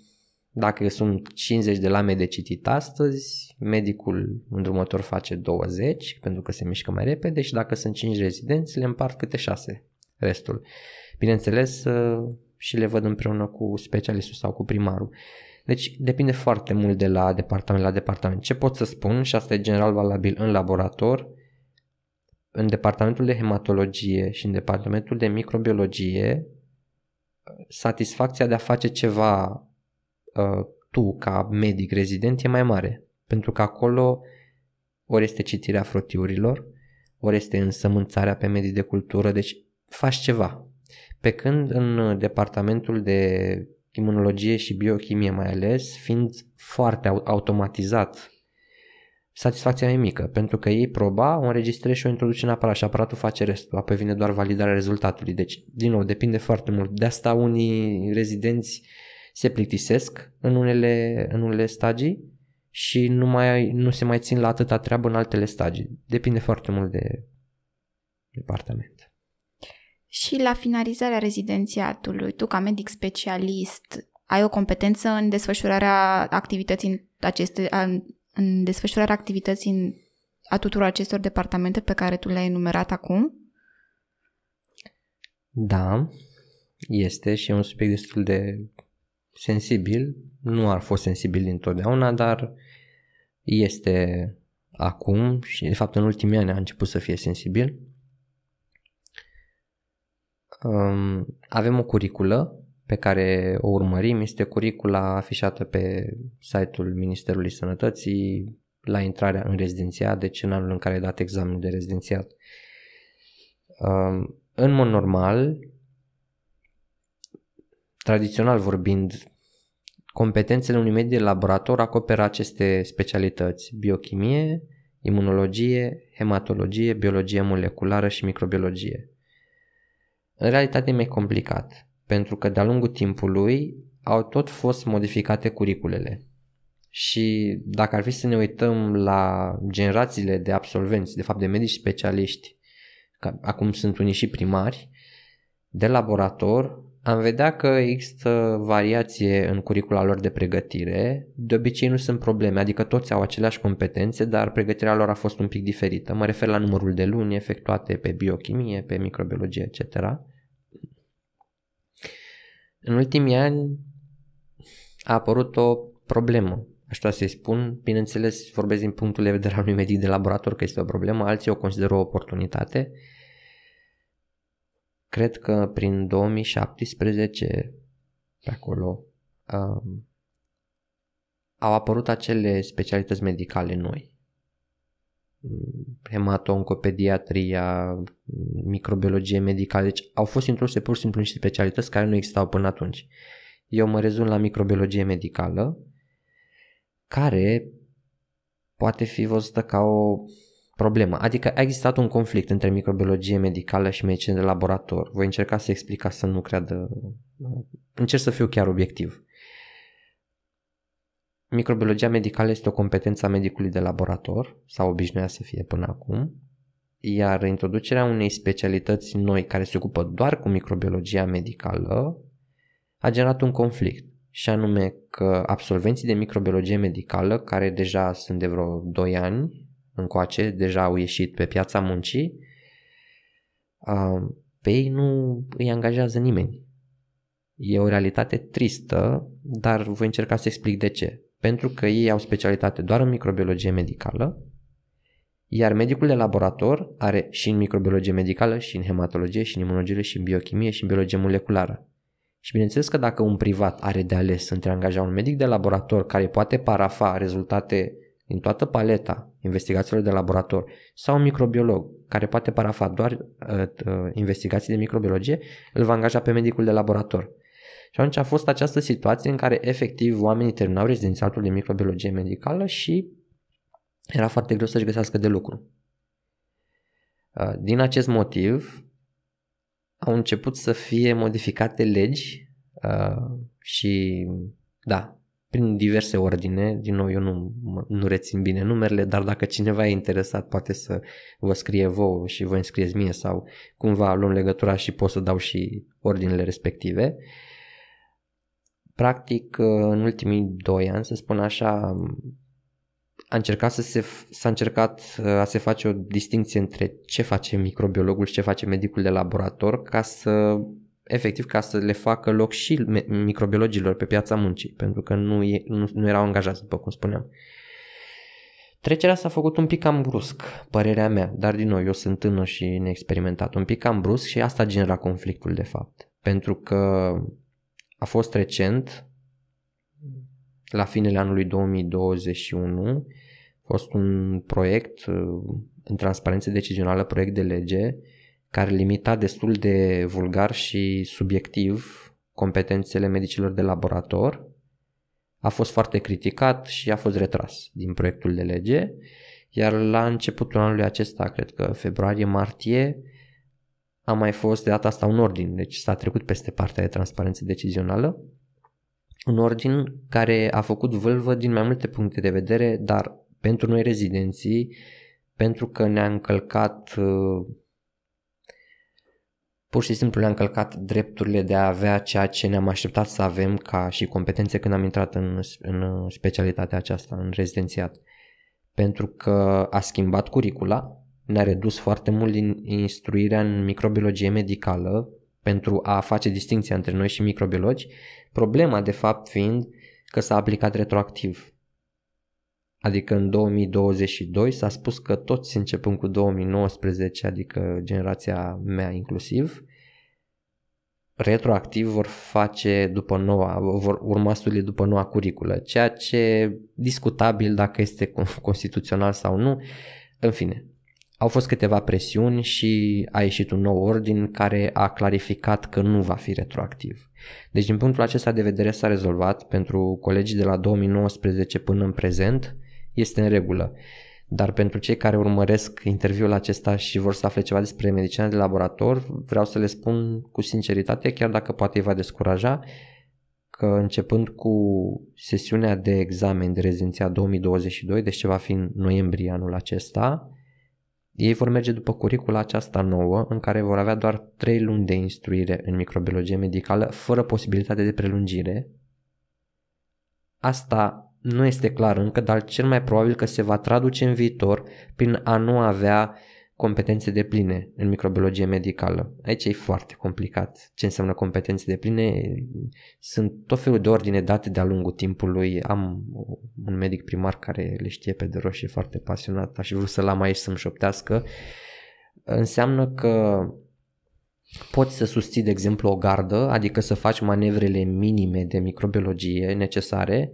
dacă sunt 50 de lame de citit astăzi, medicul îndrumător face 20 pentru că se mișcă mai repede și dacă sunt 5 rezidenți le împart câte 6 restul. Bineînțeles ă, și le văd împreună cu specialistul sau cu primarul. Deci depinde foarte mult de la departament la departament. Ce pot să spun, și asta e general valabil în laborator, în departamentul de hematologie și în departamentul de microbiologie, satisfacția de a face ceva Uh, tu ca medic rezident e mai mare, pentru că acolo ori este citirea frotiurilor, ori este însămânțarea pe medii de cultură, deci faci ceva. Pe când în departamentul de imunologie și biochimie mai ales, fiind foarte automatizat, satisfacția e mică, pentru că ei proba, o înregistrezi și o introduci în aparat și aparatul face restul, apoi vine doar validarea rezultatului. Deci, din nou, depinde foarte mult. De asta unii rezidenți uh, se plictisesc în unele, în unele stagii și nu, mai, nu se mai țin la atâta treabă în altele stagii. Depinde foarte mult de departament. Și la finalizarea rezidențiatului, tu ca medic specialist, ai o competență în desfășurarea activității în aceste, în desfășurarea activității în, a tuturor acestor departamente pe care tu le-ai enumerat acum? Da, este și e un subiect destul de sensibil, nu ar fost sensibil dintotdeauna, dar este acum și de fapt în ultimii ani a început să fie sensibil. avem o curiculă pe care o urmărim, este curicula afișată pe site-ul Ministerului Sănătății la intrarea în rezidențiat, deci în anul în care ai dat examenul de rezidențiat. în mod normal, tradițional vorbind, competențele unui medic de laborator acoperă aceste specialități, biochimie, imunologie, hematologie, biologie moleculară și microbiologie. În realitate e mai complicat, pentru că de-a lungul timpului au tot fost modificate curiculele. Și dacă ar fi să ne uităm la generațiile de absolvenți, de fapt de medici specialiști, că acum sunt unii și primari, de laborator, am vedea că există variație în curicula lor de pregătire. De obicei nu sunt probleme, adică toți au aceleași competențe, dar pregătirea lor a fost un pic diferită. Mă refer la numărul de luni efectuate pe biochimie, pe microbiologie, etc. În ultimii ani a apărut o problemă, aș vrea să-i spun. Bineînțeles, vorbesc din punctul de vedere al unui medic de laborator că este o problemă, alții o consideră o oportunitate. Uh, cred că prin 2017, pe acolo, um, au apărut acele specialități medicale noi. Hematoncopediatria, microbiologie medicală, deci au fost introduse pur și simplu niște specialități care nu existau până atunci. Eu mă rezum la microbiologie medicală, care poate fi văzută ca o problemă, adică a existat un conflict între microbiologie medicală și medicină de laborator. Voi încerca să explic să nu creadă... Încerc să fiu chiar obiectiv. Microbiologia medicală este o competență a medicului de laborator, sau obișnuia să fie până acum, iar introducerea unei specialități noi care se ocupă doar cu microbiologia medicală a generat un conflict și anume că absolvenții de microbiologie medicală, care deja sunt de vreo 2 ani încoace deja au ieșit pe piața muncii, uh, pe ei nu îi angajează nimeni. E o realitate tristă, dar voi încerca să explic de ce. Pentru că ei au specialitate doar în microbiologie medicală, iar medicul de laborator are și în microbiologie medicală, și în hematologie, și în imunologie, și în biochimie, și în biologie moleculară. Și bineînțeles că dacă un privat are de ales între angaja un medic de laborator care poate parafa rezultate din toată paleta investigațiilor de laborator sau un microbiolog care poate parafa doar uh, uh, investigații de microbiologie, îl va angaja pe medicul de laborator. Și atunci a fost această situație în care efectiv oamenii terminau rezidențiatul de microbiologie medicală și era foarte greu să-și găsească de lucru. Uh, din acest motiv au început să fie modificate legi uh, și da, prin diverse ordine, din nou eu nu, nu rețin bine numerele, dar dacă cineva e interesat poate să vă scrie vouă și vă înscrieți mie sau cumva luăm legătura și pot să dau și ordinele respective. Practic, în ultimii doi ani, să spun așa, a încercat să se, s-a încercat a se face o distinție între ce face microbiologul și ce face medicul de laborator ca să efectiv ca să le facă loc și microbiologilor pe piața muncii, pentru că nu, e, nu, nu erau angajați, după cum spuneam. Trecerea s-a făcut un pic cam brusc, părerea mea, dar din nou eu sunt tânăr și neexperimentat, un pic cam brusc și asta genera conflictul de fapt, pentru că a fost recent, la finele anului 2021, a fost un proiect în transparență decizională, proiect de lege, care limita destul de vulgar și subiectiv competențele medicilor de laborator, a fost foarte criticat și a fost retras din proiectul de lege, iar la începutul anului acesta, cred că februarie-martie, a mai fost de data asta un ordin, deci s-a trecut peste partea de transparență decizională, un ordin care a făcut vâlvă din mai multe puncte de vedere, dar pentru noi rezidenții, pentru că ne-a încălcat uh, Pur și simplu ne-am călcat drepturile de a avea ceea ce ne-am așteptat să avem ca și competențe când am intrat în, în uh, specialitatea aceasta, în rezidențiat. Pentru că a schimbat curicula, ne-a redus foarte mult din instruirea în microbiologie medicală pentru a face distinția între noi și microbiologi, problema de fapt fiind că s-a aplicat retroactiv adică în 2022 s-a spus că toți începând cu 2019, adică generația mea inclusiv, retroactiv vor face după noua, vor urma studii după noua curiculă, ceea ce discutabil dacă este constituțional sau nu. În fine, au fost câteva presiuni și a ieșit un nou ordin care a clarificat că nu va fi retroactiv. Deci din punctul acesta de vedere s-a rezolvat pentru colegii de la 2019 până în prezent este în regulă. Dar pentru cei care urmăresc interviul acesta și vor să afle ceva despre medicina de laborator, vreau să le spun cu sinceritate, chiar dacă poate îi va descuraja, că începând cu sesiunea de examen de rezidenția 2022, deci ce va fi în noiembrie anul acesta, ei vor merge după curicula aceasta nouă, în care vor avea doar 3 luni de instruire în microbiologie medicală, fără posibilitate de prelungire. Asta nu este clar încă, dar cel mai probabil că se va traduce în viitor prin a nu avea competențe de pline în microbiologie medicală. Aici e foarte complicat ce înseamnă competențe de pline. Sunt tot felul de ordine date de-a lungul timpului. Am un medic primar care le știe pe de roșie, foarte pasionat. Aș vrea să-l am aici să-mi șoptească. Înseamnă că poți să susții, de exemplu, o gardă, adică să faci manevrele minime de microbiologie necesare,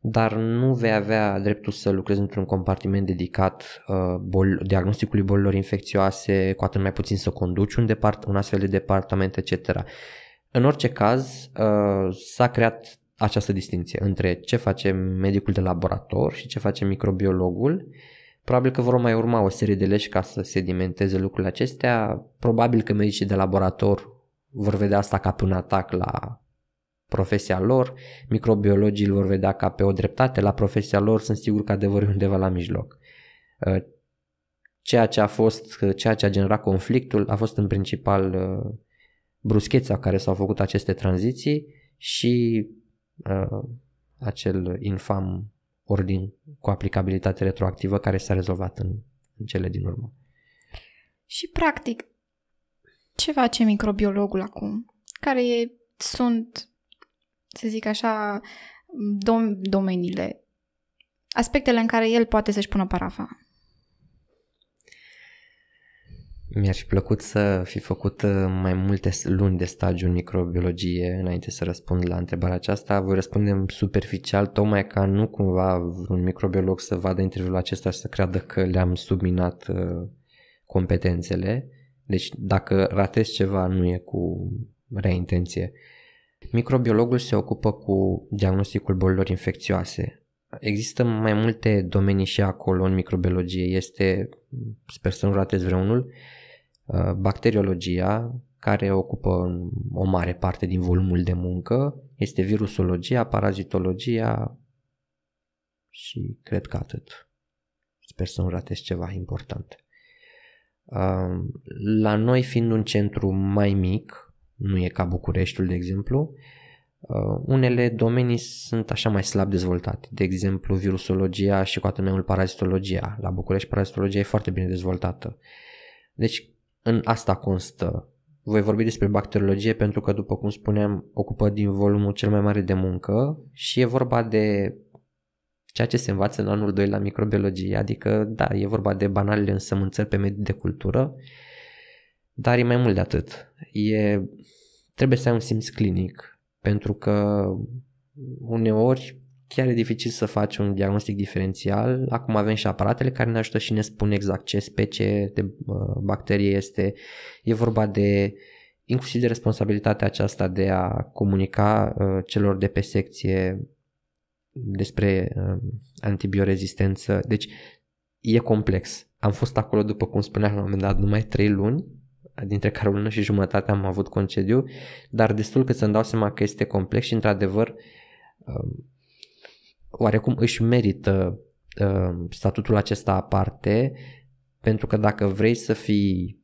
dar nu vei avea dreptul să lucrezi într-un compartiment dedicat uh, bol- diagnosticului bolilor infecțioase, cu atât mai puțin să conduci un, depart- un astfel de departament, etc. În orice caz, uh, s-a creat această distinție între ce face medicul de laborator și ce face microbiologul. Probabil că vor mai urma o serie de legi ca să sedimenteze lucrurile acestea. Probabil că medicii de laborator vor vedea asta ca pe un atac la profesia lor, microbiologii îl vor vedea ca pe o dreptate, la profesia lor sunt sigur că adevărul undeva la mijloc. Uh, ceea ce a fost, uh, ceea ce a generat conflictul a fost în principal uh, bruscheța care s-au făcut aceste tranziții și acel infam ordin cu aplicabilitate retroactivă care s-a rezolvat în, în cele din urmă. Și practic, ce face microbiologul acum? Care e, sunt să zic așa, dom- domeniile, aspectele în care el poate să-și pună parafa. Mi-ar fi plăcut să fi făcut uh, mai multe luni de stagiu în microbiologie înainte să răspund la întrebarea aceasta. Voi răspunde superficial, tocmai ca nu cumva un microbiolog să vadă interviul acesta și să creadă că le-am subminat uh, competențele. Deci dacă ratez ceva, nu e cu reintenție. intenție. Uh, Microbiologul se ocupă cu diagnosticul bolilor infecțioase. Există mai multe domenii și acolo în microbiologie. Este, sper să nu ratez vreunul, uh, bacteriologia, care ocupă o mare parte din volumul de muncă, este virusologia, parazitologia și cred că atât. Sper să nu ratez ceva important. Uh, la noi, fiind un centru mai mic, nu e ca Bucureștiul, de exemplu. Uh, unele domenii sunt așa mai slab dezvoltate, de exemplu virusologia și cu atât mai mult parazitologia. La București parazitologia e foarte bine dezvoltată. Deci în asta constă. Voi vorbi despre bacteriologie pentru că, după cum spuneam, ocupă din volumul cel mai mare de muncă și e vorba de ceea ce se învață în anul 2 la microbiologie, adică, da, e vorba de banalele însămânțări pe mediul de cultură, dar e mai mult de atât. E trebuie să ai un simț clinic, pentru că uneori chiar e dificil să faci un diagnostic diferențial. Acum avem și aparatele care ne ajută și ne spun exact ce specie de uh, bacterie este. E vorba de inclusiv de responsabilitatea aceasta de a comunica uh, celor de pe secție despre uh, antibiorezistență. Deci e complex. Am fost acolo, după cum spuneam la un moment dat, numai 3 luni dintre care o lună și jumătate am avut concediu, dar destul că să-mi dau seama că este complex și într-adevăr um, oarecum își merită um, statutul acesta aparte pentru că dacă vrei să fii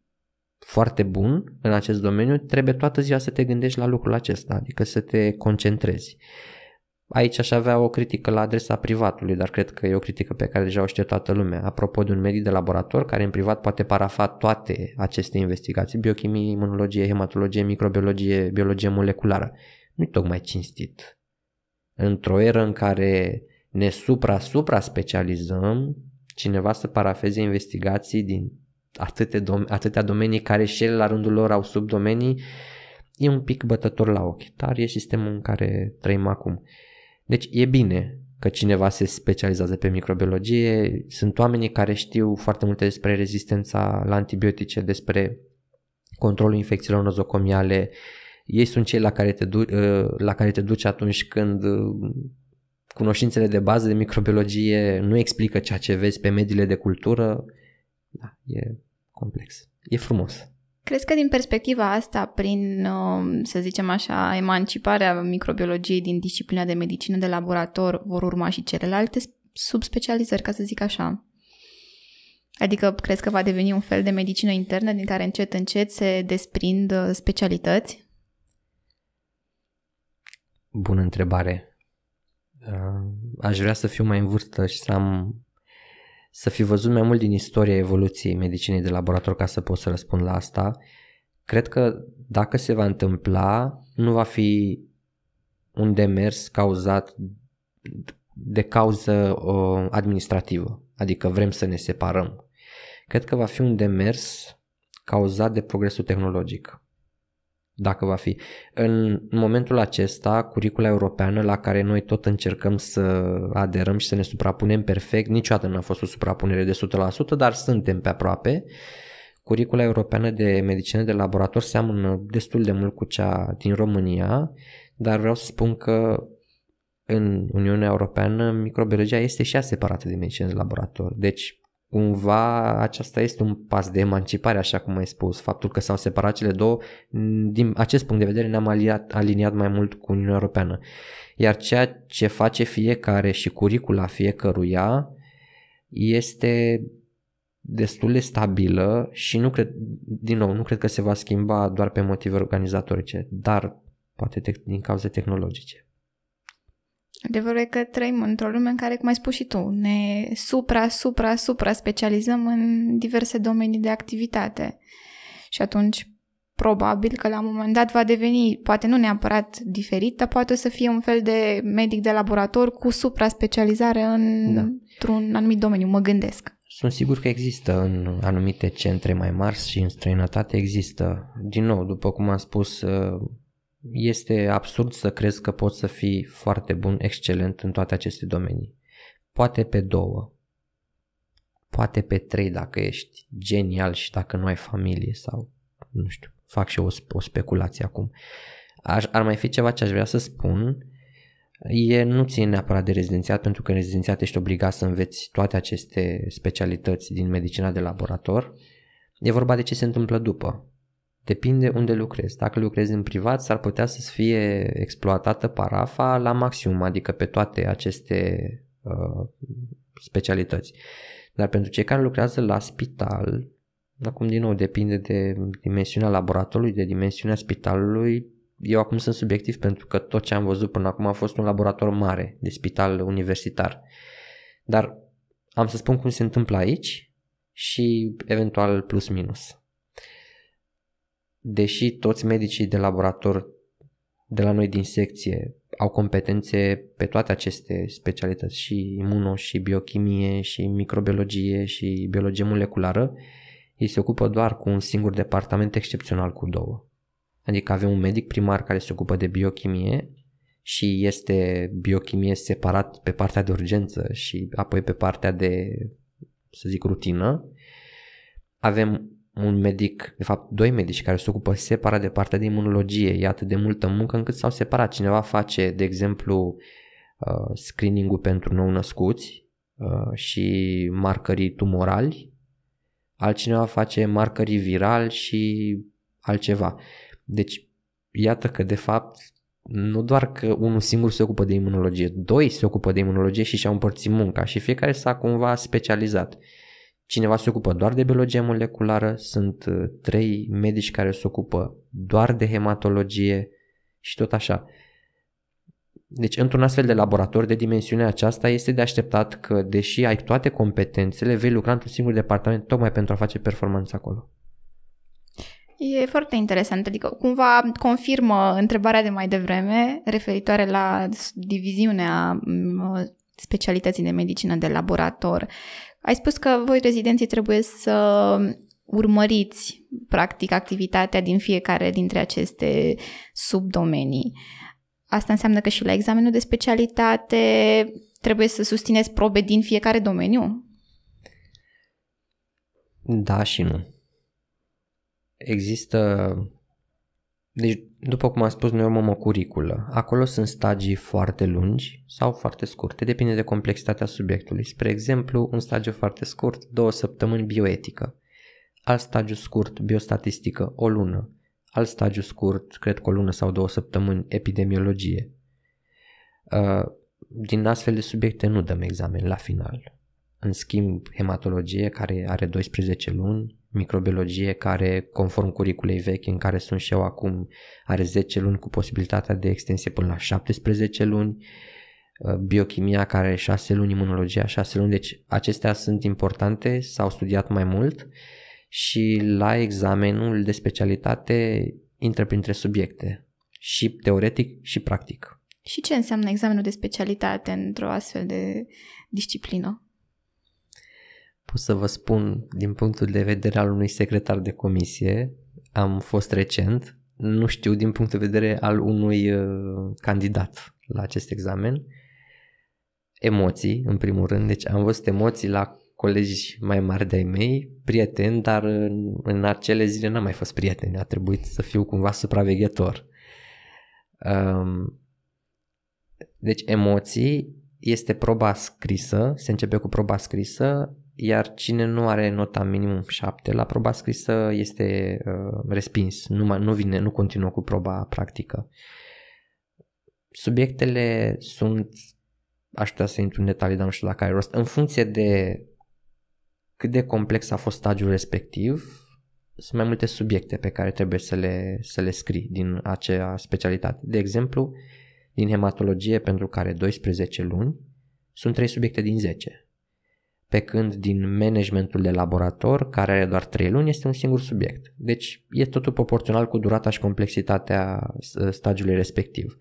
foarte bun în acest domeniu, trebuie toată ziua să te gândești la lucrul acesta, adică să te concentrezi. Uh, Aici aș avea o critică la adresa privatului, dar cred că e o critică pe care deja o știe toată lumea. Apropo de un medic de laborator care în privat poate parafa toate aceste investigații, biochimie, imunologie, hematologie, microbiologie, biologie moleculară. Nu-i tocmai cinstit. Într-o eră în care ne supra-supra specializăm, cineva să parafeze investigații din atâte dom- atâtea domenii care și ele la rândul lor au subdomenii, e un pic bătător la ochi, dar e sistemul în care trăim acum. Deci e bine că cineva se specializează pe microbiologie, sunt oamenii care știu foarte multe despre rezistența la antibiotice, despre controlul infecțiilor nozocomiale, ei sunt cei la care te, du- ă, la care te duci atunci când ă, cunoștințele de bază de microbiologie nu explică ceea ce vezi pe mediile de cultură. Da, e complex. E frumos. Crezi că din perspectiva asta, prin, um, să zicem așa, emanciparea microbiologiei din disciplina de medicină de laborator, vor urma și celelalte subspecializări, ca să zic așa? Adică crezi că va deveni un fel de medicină internă din care încet, încet se desprind uh, specialități? Bună întrebare. Uh, aș vrea să fiu mai în vârstă și să am să fi văzut mai mult din istoria evoluției medicinei de laborator ca să pot să răspund la asta. Cred că dacă se va întâmpla, nu va fi un demers cauzat de cauză uh, administrativă, adică vrem să ne separăm. Cred că va fi un demers cauzat de progresul tehnologic dacă va fi. În momentul acesta, curicula europeană la care noi tot încercăm să aderăm și să ne suprapunem perfect, niciodată n-a fost o suprapunere de 100%, dar suntem pe aproape. Curicula europeană de medicină de laborator seamănă destul de mult cu cea din România, dar vreau să spun că în Uniunea Europeană microbiologia este și ea separată de medicină de laborator. Deci cumva aceasta este un pas de emancipare, așa cum ai spus. Faptul că s-au separat cele două, mm, din acest punct de vedere, ne-am aliat, aliniat mai mult cu Uniunea Europeană. Iar ceea ce face fiecare și curicula fiecăruia este destul de stabilă și nu cred, din nou, nu cred că se va schimba doar pe motive organizatorice, dar poate te- din cauze tehnologice. Adevărul e că trăim într-o lume în care, cum ai spus și tu, ne supra, supra, supra specializăm în diverse domenii de activitate. Și atunci, probabil că la un moment dat va deveni, poate nu neapărat diferit, dar poate să fie un fel de medic de laborator cu supra-specializare în, da. într-un anumit domeniu, mă gândesc. Sunt sigur că există în anumite centre mai mari și în străinătate există. Din nou, după cum am spus, uh, este absurd să crezi că poți să fii foarte bun, excelent în toate aceste domenii. Poate pe două, poate pe trei dacă ești genial și dacă nu ai familie sau, nu știu, fac și eu o, o speculație acum. Aș, ar mai fi ceva ce aș vrea să spun, e nu ține neapărat de rezidențiat, pentru că în rezidențiat ești obligat să înveți toate aceste specialități din medicina de laborator. E vorba de ce se întâmplă după. Depinde unde lucrezi. Dacă lucrezi în privat, s-ar putea să fie exploatată parafa la maxim, adică pe toate aceste uh, specialități. Dar pentru cei care lucrează la spital, acum din nou depinde de dimensiunea laboratorului, de dimensiunea spitalului, eu acum sunt subiectiv pentru că tot ce am văzut până acum a fost un laborator mare de spital universitar. Dar am să spun cum se întâmplă aici și eventual plus minus deși toți medicii de laborator de la noi din secție au competențe pe toate aceste specialități, și imuno, și biochimie, și microbiologie, și biologie moleculară, ei se ocupă doar cu un singur departament excepțional cu două. Adică avem un medic primar care se ocupă de biochimie și este biochimie separat pe partea de urgență și apoi pe partea de, să zic, rutină. Avem un medic, de fapt doi medici care se ocupă separat de partea de imunologie, e atât de multă muncă încât s-au separat. Cineva face, de exemplu, uh, screening-ul pentru nou-născuți uh, și marcării tumorali, altcineva face marcării viral și altceva. Deci, iată că de fapt nu doar că unul singur se ocupă de imunologie, doi se ocupă de imunologie și și-au împărțit munca și fiecare s-a cumva specializat. Uh, Cineva se ocupă doar de biologie moleculară, sunt uh, trei medici care se ocupă doar de hematologie și tot așa. Deci, într-un astfel de laborator de dimensiunea aceasta, este de așteptat că, deși ai toate competențele, vei lucra într-un singur departament tocmai pentru a face performanță acolo. E foarte interesant, adică cumva confirmă întrebarea de mai devreme referitoare la diviziunea mm, specialității de medicină de laborator. Ai spus că voi rezidenții trebuie să urmăriți practic activitatea din fiecare dintre aceste subdomenii. Asta înseamnă că și la examenul de specialitate trebuie să susțineți probe din fiecare domeniu? Da și nu. Există deci, după cum am spus, noi urmăm o curiculă. Acolo sunt stagii foarte lungi sau foarte scurte, depinde de complexitatea subiectului. Spre exemplu, un stagiu foarte scurt, două săptămâni bioetică. Alt stagiu scurt, biostatistică, o lună. Alt stagiu scurt, cred că o lună sau două săptămâni, epidemiologie. Uh, din astfel de subiecte nu dăm examen la final. În schimb, hematologie, care are 12 luni, microbiologie care, conform curiculei vechi în care sunt și eu acum, are 10 luni cu posibilitatea de extensie până la 17 luni, ă, biochimia care are 6 luni, imunologia 6 luni, deci acestea sunt importante, s-au studiat mai mult și la examenul de specialitate intră printre subiecte, și teoretic și practic. Și ce înseamnă examenul de specialitate într-o astfel de disciplină? pot să vă spun din punctul de vedere al unui secretar de comisie, am fost recent, nu știu din punct de vedere al unui uh, candidat la acest examen. Emoții, în primul rând, deci am văzut emoții la colegi mai mari de-ai mei, prieteni, dar în, în acele zile n-am mai fost prieteni, a trebuit să fiu cumva supraveghetor. Um, deci emoții este proba scrisă, se începe cu proba scrisă, iar cine nu are nota minimum 7 la proba scrisă este uh, respins, nu, nu vine, nu continuă cu proba practică. Subiectele sunt, aș putea să intru în detalii, dar nu știu dacă ai rost, în funcție de cât de complex a fost stagiul respectiv, sunt mai multe subiecte pe care trebuie să le, să le scrii din acea specialitate. De exemplu, din hematologie pentru care 12 luni, sunt 3 subiecte din 10 pe când din managementul de laborator, care are doar 3 luni, este un singur subiect. Deci e totul proporțional cu durata și complexitatea ă, stagiului respectiv.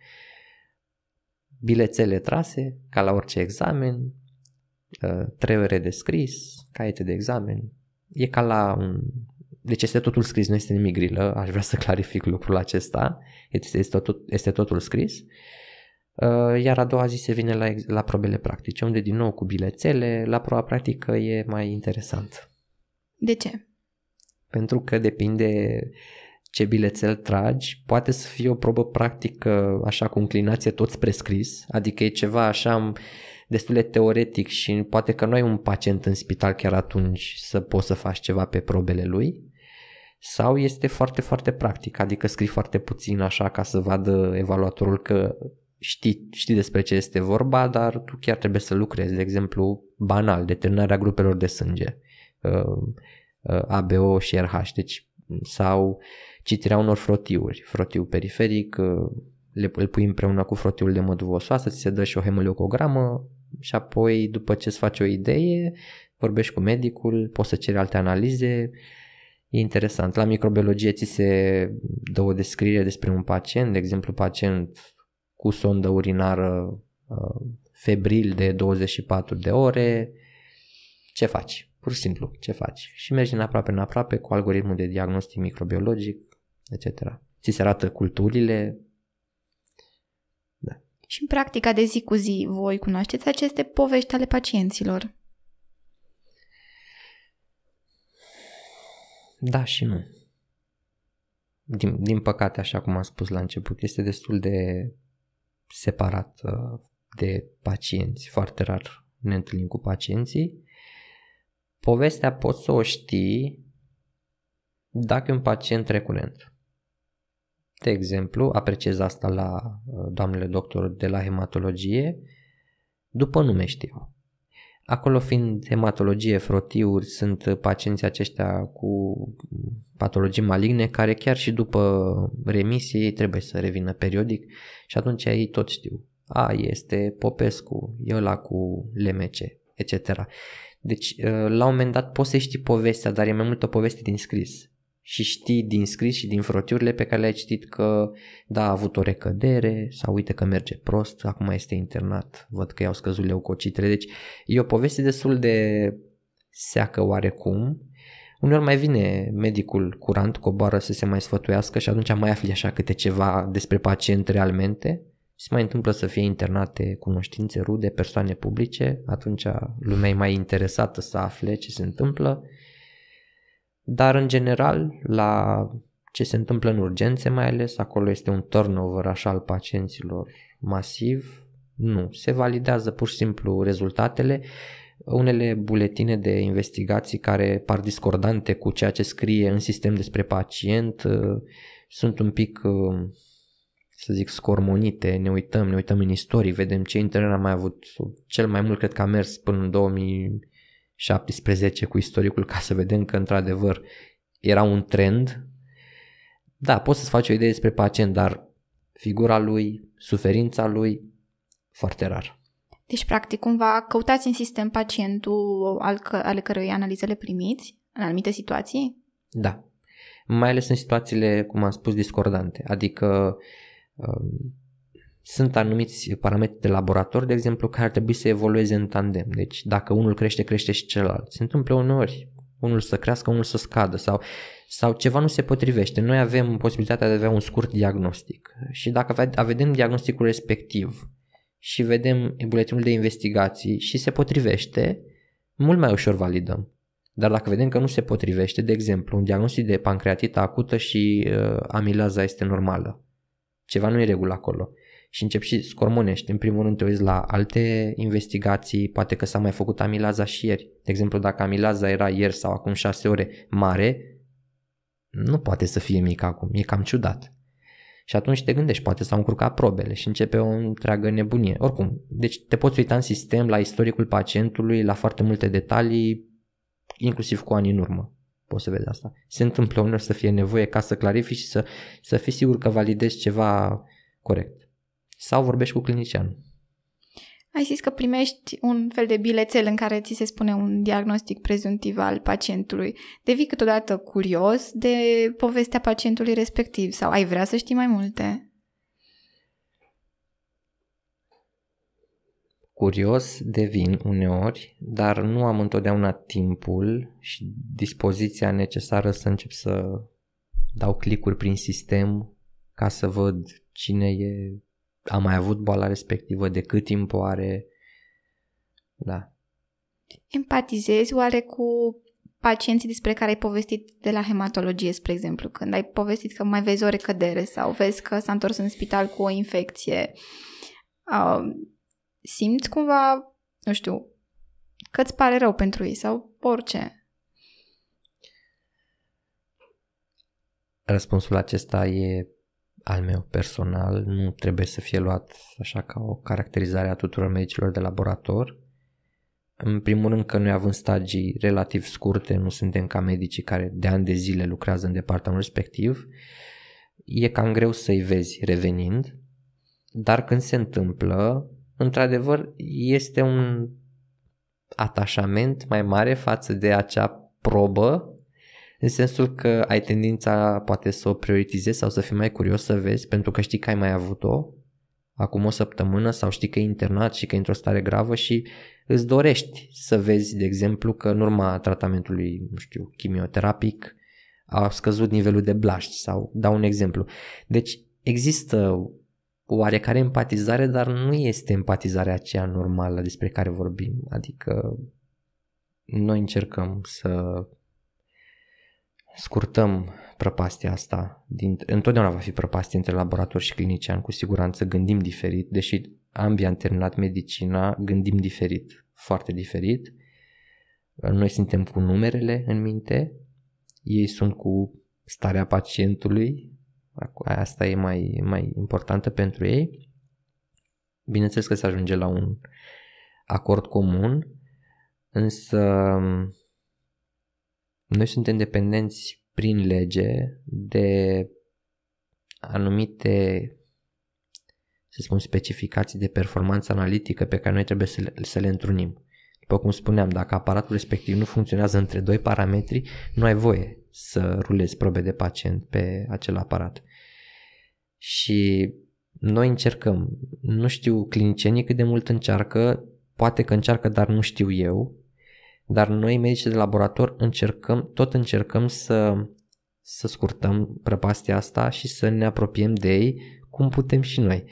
Bilețele trase, ca la orice examen, ă, trei ore de scris, caiete de examen, e ca la un... Deci este totul scris, nu este nimic grilă, aș vrea să clarific lucrul acesta, este, este, tot, este totul scris. Uh, Uh, iar a doua zi se vine la, la probele practice, unde din nou cu bilețele, la proba practică e mai interesant. De ce? Pentru că depinde ce bilețel tragi, poate să fie o probă practică așa cu inclinație tot spre scris, adică e ceva așa destul de teoretic și poate că nu ai un pacient în spital chiar atunci să poți să faci ceva pe probele lui, sau este foarte, foarte practic, adică scrii foarte puțin așa ca să vadă evaluatorul că știi, știi despre ce este vorba, dar tu chiar trebuie să lucrezi, de exemplu, banal, determinarea grupelor de sânge, uh, uh, ABO și RH, deci, sau citirea unor frotiuri, frotiu periferic, uh, le, îl pui împreună cu frotiul de măduvă osoasă, ți se dă și o hemoleocogramă și apoi după ce îți faci o idee, vorbești cu medicul, poți să ceri alte analize, E interesant. La microbiologie ți se dă o descriere despre un pacient, de exemplu pacient cu sondă urinară uh, febril de 24 de ore, ce faci? Pur și simplu, ce faci? Și mergi în aproape în aproape cu algoritmul de diagnostic microbiologic, etc. Ți se arată culturile. Da. Și în practica de zi cu zi, voi cunoașteți aceste povești ale pacienților? Da și nu. Din, din păcate, așa cum am spus la început, este destul de separat uh, de pacienți, foarte rar ne întâlnim cu pacienții. Povestea poți să o știi dacă e un pacient recurent. De exemplu, apreciez asta la uh, doamnele doctor de la hematologie, după nume știu. Acolo fiind hematologie, frotiuri, sunt pacienții aceștia cu patologii maligne care chiar și după remisie ei trebuie să revină periodic și atunci ei tot știu. A, este Popescu, e ăla cu LMC, etc. Deci, la un moment dat poți să știi povestea, dar e mai mult o poveste din scris și știi din scris și din frotiurile pe care le-ai citit că da, a avut o recădere sau uite că merge prost, acum este internat, văd că i-au scăzut leucocitele. Deci e o poveste destul de seacă oarecum. Uneori mai vine medicul curant, coboară să se mai sfătuiască și atunci mai afli așa câte ceva despre pacient realmente. Se mai întâmplă să fie internate cunoștințe rude, persoane publice, atunci lumea e mai interesată să afle ce se întâmplă dar în general, la ce se întâmplă în urgențe mai ales, acolo este un turnover așa al pacienților masiv, nu, se validează pur și simplu rezultatele, unele buletine de investigații care par discordante cu ceea ce scrie în sistem despre pacient uh, sunt un pic uh, să zic, scormonite, ne uităm, ne uităm în istorie, vedem ce internet am mai avut. Cel mai mult cred că a mers până în 2000, 17 cu istoricul ca să vedem că într-adevăr era un trend. Da, poți să-ți faci o idee despre pacient, dar figura lui, suferința lui, foarte rar. Deci, practic, cumva căutați în sistem pacientul al că, ale cărui analize le primiți în anumite situații? Da. Mai ales în situațiile, cum am spus, discordante. Adică um, sunt anumiți parametri de laborator, de exemplu, care ar trebui să evolueze în tandem. Deci dacă unul crește, crește și celălalt. Se întâmplă uneori unul să crească, unul să scadă sau, sau ceva nu se potrivește. Noi avem posibilitatea de a avea un scurt diagnostic și dacă vedem diagnosticul respectiv și vedem buletinul de investigații și se potrivește, mult mai ușor validăm. Dar dacă vedem că nu se potrivește, de exemplu, un diagnostic de pancreatită acută și uh, amilaza este normală, ceva nu e regulă acolo, și începi și scormonești. În primul rând te uiți la alte investigații, poate că s-a mai făcut amilaza și ieri. De exemplu, dacă amilaza era ieri sau acum 6 ore mare, nu poate să fie mică acum, e cam ciudat. Și atunci te gândești, poate s-au încurcat probele și începe o întreagă nebunie. Oricum, deci te poți uita în sistem, la istoricul pacientului, la foarte multe detalii, inclusiv cu ani în urmă. Poți să vezi asta. Se întâmplă uneori să fie nevoie ca să clarifici și să, să fii sigur că validezi ceva corect sau vorbești cu clinicianul. Ai zis că primești un fel de bilețel în care ți se spune un diagnostic prezuntiv al pacientului. Devii câteodată curios de povestea pacientului respectiv sau ai vrea să știi mai multe? Curios devin uneori, dar nu am întotdeauna timpul și dispoziția necesară să încep să dau clicuri prin sistem ca să văd cine e a mai avut boala respectivă, de cât timp o are. Da. Empatizezi oare cu pacienții despre care ai povestit de la hematologie, spre exemplu, când ai povestit că mai vezi o recădere sau vezi că s-a întors în spital cu o infecție, uh, simți cumva, nu știu, că îți pare rău pentru ei sau orice? Răspunsul acesta e al meu personal, nu trebuie să fie luat așa ca o caracterizare a tuturor medicilor de laborator. În primul rând că noi având stagii relativ scurte, nu suntem ca medicii care de ani de zile lucrează în departamentul respectiv, e cam greu să-i vezi revenind, dar când se întâmplă, într-adevăr este un atașament mai mare față de acea probă în sensul că ai tendința poate să o prioritizezi sau să fii mai curios să vezi pentru că știi că ai mai avut-o acum o săptămână sau știi că e internat și că e într-o stare gravă și îți dorești să vezi, de exemplu, că în urma tratamentului, nu știu, chimioterapic a scăzut nivelul de blaști sau dau un exemplu. Deci există oarecare empatizare, dar nu este empatizarea aceea normală despre care vorbim. Adică noi încercăm să scurtăm prăpastia asta. Din, întotdeauna va fi prăpastie între laborator și clinician, cu siguranță gândim diferit, deși ambii am terminat medicina, gândim diferit, foarte diferit. Noi suntem cu numerele în minte, ei sunt cu starea pacientului, asta e mai, mai importantă pentru ei. Bineînțeles că se ajunge la un acord comun, însă noi suntem dependenți prin lege de anumite să spun, specificații de performanță analitică pe care noi trebuie să le, să le întrunim. După cum spuneam, dacă aparatul respectiv nu funcționează între doi parametri, nu ai voie să rulezi probe de pacient pe acel aparat. Și noi încercăm. Nu știu clinicienii cât de mult încearcă, poate că încearcă, dar nu știu eu, dar noi medicii de laborator încercăm, tot încercăm să, să scurtăm prăpastia asta și să ne apropiem de ei cum putem și noi.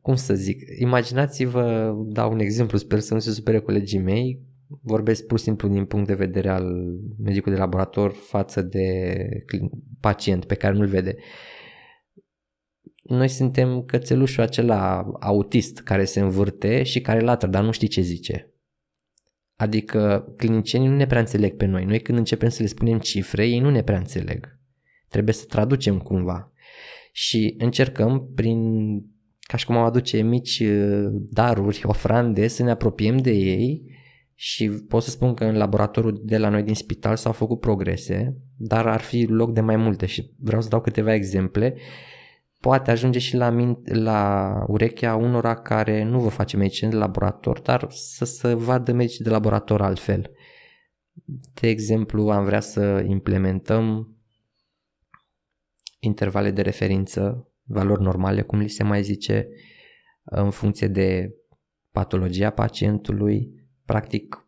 Cum să zic, imaginați-vă, dau un exemplu, sper să nu se supere colegii mei, vorbesc pur și simplu din punct de vedere al medicului de laborator față de pacient pe care nu-l vede. Noi suntem cățelușul acela autist care se învârte și care latră, dar nu știi ce zice Adică clinicienii nu ne prea înțeleg pe noi. Noi când începem să le spunem cifre, ei nu ne prea înțeleg. Trebuie să traducem cumva. Și încercăm prin, ca și cum am aduce mici uh, daruri, ofrande, să ne apropiem de ei și pot să spun că în laboratorul de la noi din spital s-au făcut progrese, dar ar fi loc de mai multe și vreau să dau câteva exemple. Uh, poate ajunge și la, min- la urechea unora care nu vă face medicină de laborator, dar să se vadă medicii de laborator altfel. De exemplu, am vrea să implementăm intervale de referință, valori normale, cum li se mai zice, în funcție de patologia pacientului, practic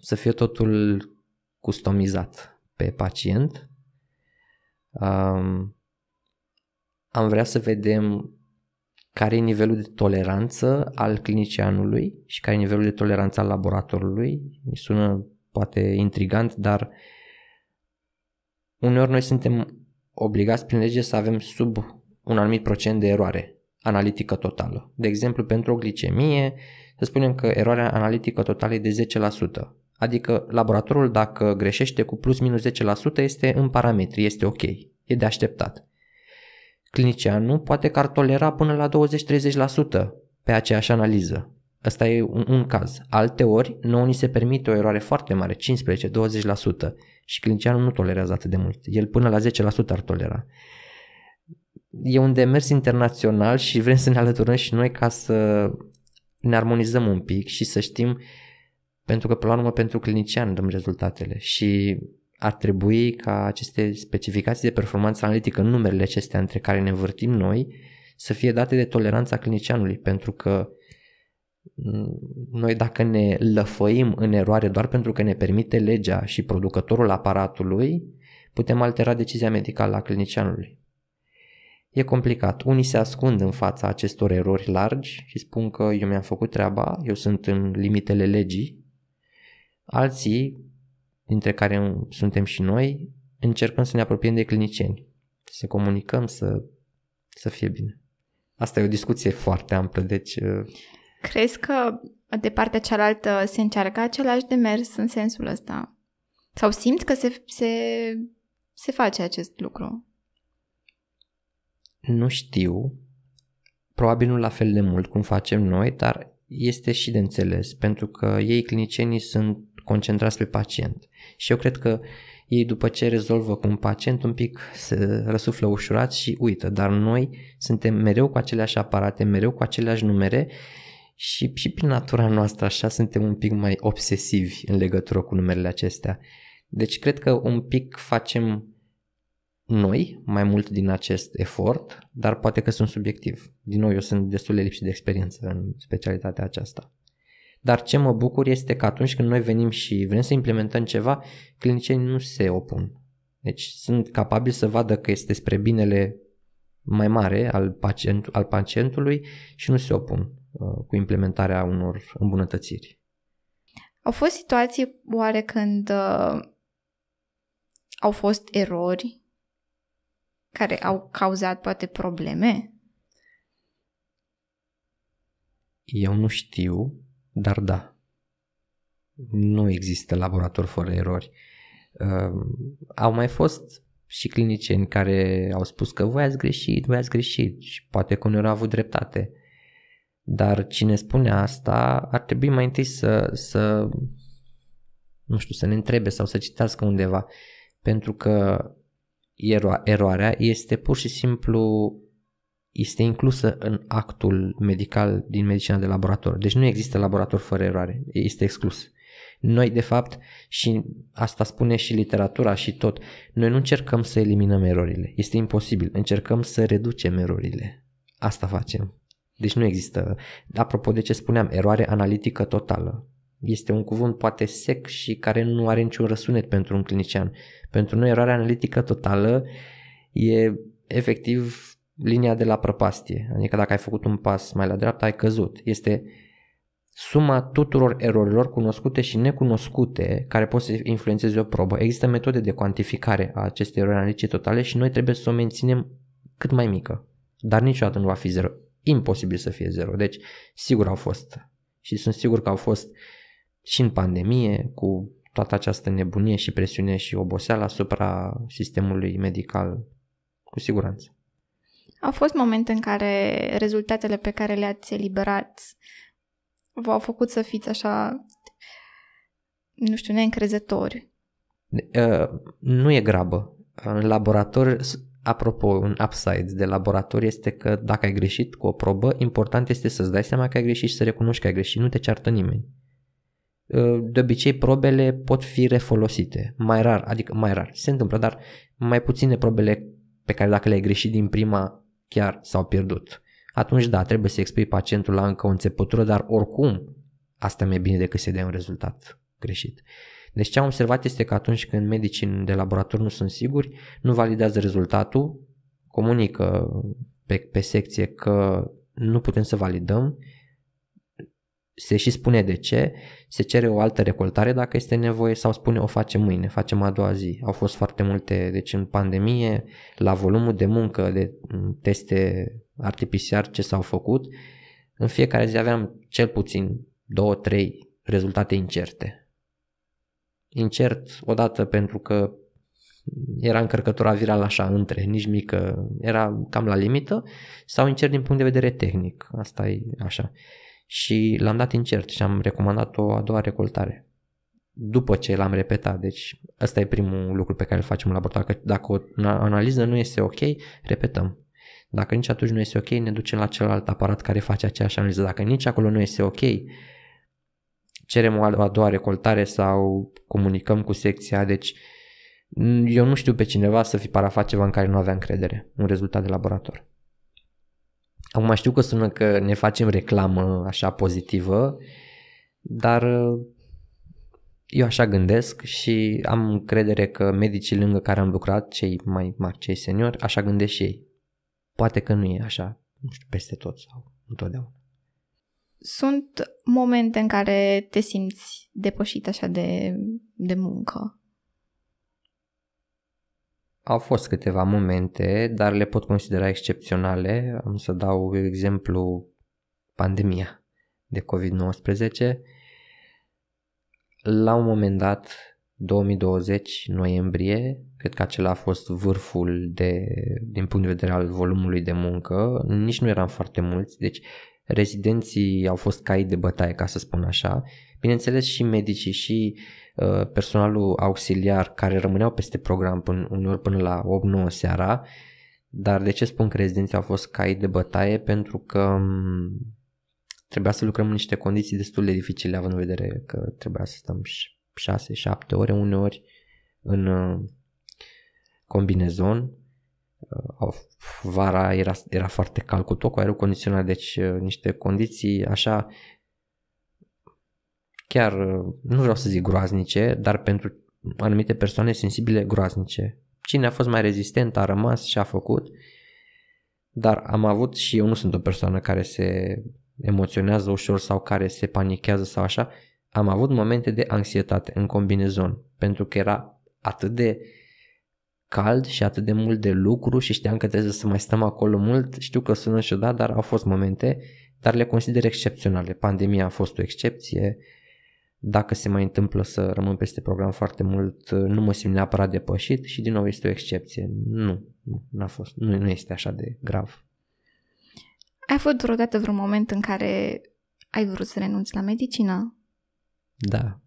să fie totul customizat pe pacient. Um, am vrea să vedem care e nivelul de toleranță al clinicianului și care e nivelul de toleranță al laboratorului. Mi sună poate intrigant, dar uneori noi suntem obligați prin lege să avem sub un anumit procent de eroare analitică totală. De exemplu, pentru o glicemie, să spunem că eroarea analitică totală e de 10%. Adică laboratorul dacă greșește cu plus minus 10% este în parametri, este ok, e de așteptat clinicianul poate că ar tolera până la 20-30% pe aceeași analiză. Asta e un, un caz. Alte ori, nouă ni se permite o eroare foarte mare, 15-20% și clinicianul nu tolerează atât de mult. El până la 10% ar tolera. E un demers internațional și vrem să ne alăturăm și noi ca să ne armonizăm un pic și să știm pentru că, pe la urmă, pentru clinician dăm rezultatele și ar trebui ca aceste specificații de performanță analitică, numerele acestea între care ne învârtim noi, să fie date de toleranța clinicianului, pentru că noi dacă ne lăfăim în eroare doar pentru că ne permite legea și producătorul aparatului, putem altera decizia medicală a clinicianului. E complicat. Unii se ascund în fața acestor erori largi și spun că eu mi-am făcut treaba, eu sunt în limitele legii. Alții dintre care suntem și noi, încercăm să ne apropiem de clinicieni, să comunicăm, să, să fie bine. Asta e o discuție foarte amplă, deci... Uh, Crezi că de partea cealaltă se încearcă același demers în sensul ăsta? Sau simți că se, se, se face acest lucru? Nu știu, probabil nu la fel de mult cum facem noi, dar este și de înțeles, pentru că ei, clinicienii, sunt concentrați pe pacient. Și eu cred că ei după ce rezolvă cu un pacient un pic se răsuflă ușurat și uită, dar noi suntem mereu cu aceleași aparate, mereu cu aceleași numere și, și prin natura noastră așa suntem un pic mai obsesivi în legătură cu numerele acestea. Deci cred că un pic facem noi mai mult din acest efort, dar poate că sunt subiectiv. Din nou, eu sunt destul de lipsit de experiență în specialitatea aceasta. Dar ce mă bucur este că atunci când noi venim și vrem să implementăm ceva, clinicienii nu se opun. Deci sunt capabili să vadă că este spre binele mai mare al, pacient, al pacientului și nu se opun uh, cu implementarea unor îmbunătățiri. Au fost situații oare când uh, au fost erori care au cauzat poate probleme? Eu nu știu, dar da, nu există laborator fără erori. Uh, au mai fost și clinicieni care au spus că voi ați greșit, voi ați greșit și poate că unii au avut dreptate. Dar cine spune asta ar trebui mai întâi să, să nu știu, să ne întrebe sau să citească undeva. Pentru că ero- eroarea este pur și simplu este inclusă în actul medical din medicina de laborator. Deci nu există laborator fără eroare, este exclus. Noi, de fapt, și asta spune și literatura și tot, noi nu încercăm să eliminăm erorile. Este imposibil. Încercăm să reducem erorile. Asta facem. Deci nu există. Apropo de ce spuneam, eroare analitică totală. Este un cuvânt poate sec și care nu are niciun răsunet pentru un clinician. Pentru noi, eroarea analitică totală e efectiv linia de la prăpastie, adică dacă ai făcut un pas mai la dreapta, ai căzut. Este suma tuturor erorilor cunoscute și necunoscute care pot să influențeze o probă. Există metode de cuantificare a acestei erori analitice totale și noi trebuie să o menținem cât mai mică. Dar niciodată nu va fi zero. Imposibil să fie zero. Deci, sigur au fost. Și sunt sigur că au fost și în pandemie, cu toată această nebunie și presiune și oboseală asupra sistemului medical, cu siguranță. Au fost momente în care rezultatele pe care le-ați eliberat v-au făcut să fiți așa, nu știu, neîncrezători? Uh, nu e grabă. În laborator, apropo, un upside de laborator este că dacă ai greșit cu o probă, important este să-ți dai seama că ai greșit și să recunoști că ai greșit, nu te ceartă nimeni. Ă, de obicei, probele pot fi refolosite, mai rar, adică mai rar, se întâmplă, dar mai puține probele pe care dacă le-ai greșit din prima chiar s-au pierdut. Atunci da, trebuie să expui pacientul la încă o înțepătură, dar oricum asta mi-e bine decât să dea un rezultat greșit. Deci ce am observat este că atunci când medicii de laborator nu sunt siguri, nu validează rezultatul, comunică pe, pe secție că nu putem să validăm, se și spune de ce se cere o altă recoltare dacă este nevoie sau spune o facem mâine, facem a doua zi. Au fost foarte multe, deci în pandemie, la volumul de muncă de teste RT-PCR ce s-au făcut, în fiecare zi aveam cel puțin 2-3 rezultate incerte. Incert odată pentru că era încărcătura virală așa între, nici mică, era cam la limită, sau incert din punct de vedere tehnic, asta e așa. Uh, și l-am dat incert și am recomandat o a doua recoltare. După ce l-am repetat, deci ăsta e primul lucru pe care îl facem în laborator, că dacă o analiză nu este ok, repetăm. Dacă nici atunci nu este ok, ne ducem la celălalt aparat care face aceeași analiză. Dacă nici acolo nu este ok, cerem o a doua recoltare sau comunicăm cu secția, deci eu nu știu pe cineva să fi parafat ceva în care nu avea încredere, un rezultat de laborator. Acum știu că sună că ne facem reclamă așa pozitivă, dar eu așa gândesc și am credere că medicii lângă care am lucrat, cei mai mari, cei seniori, așa gândesc și ei. Poate că nu e așa, nu știu, peste tot sau întotdeauna. Sunt momente în care te simți depășit așa de, de muncă. Au fost câteva momente, dar le pot considera excepționale. Am să dau exemplu pandemia de COVID-19. La un moment dat, 2020, noiembrie, cred că acela a fost vârful de, din punct de vedere al volumului de muncă, nici nu eram foarte mulți, deci rezidenții au fost cai de bătaie, ca să spun așa. Bineînțeles și medicii și Uh, personalul auxiliar care rămâneau peste program până, uneori până la 8-9 seara, dar de ce spun că rezidenții au fost cai de bătaie? Pentru că mm, trebuia să lucrăm în niște condiții destul de dificile, având în vedere că trebuia să stăm 6-7 ore uneori în uh, combinezon. Uh, vara era, era foarte cald cu tocul, aerul condiționat, deci niște condiții așa chiar, uh, nu vreau să zic groaznice, dar pentru anumite persoane sensibile groaznice. Cine a fost mai rezistent a rămas și a făcut, dar am avut și eu nu sunt o persoană care se emoționează ușor sau care se panichează sau așa, am avut momente de anxietate în combinezon, pentru că era atât de cald și atât de mult de lucru și știam că trebuie să mai stăm acolo mult, știu că sună ciudat, dar au fost momente, dar le consider excepționale. Pandemia a fost o excepție, dacă se mai întâmplă să rămân peste program foarte mult, uh, nu mă simt neapărat depășit și din nou este o excepție. Nu, nu, a fost, nu, nu este așa de grav. Ai avut vreodată vreun moment în care ai vrut să renunți la medicină? Da.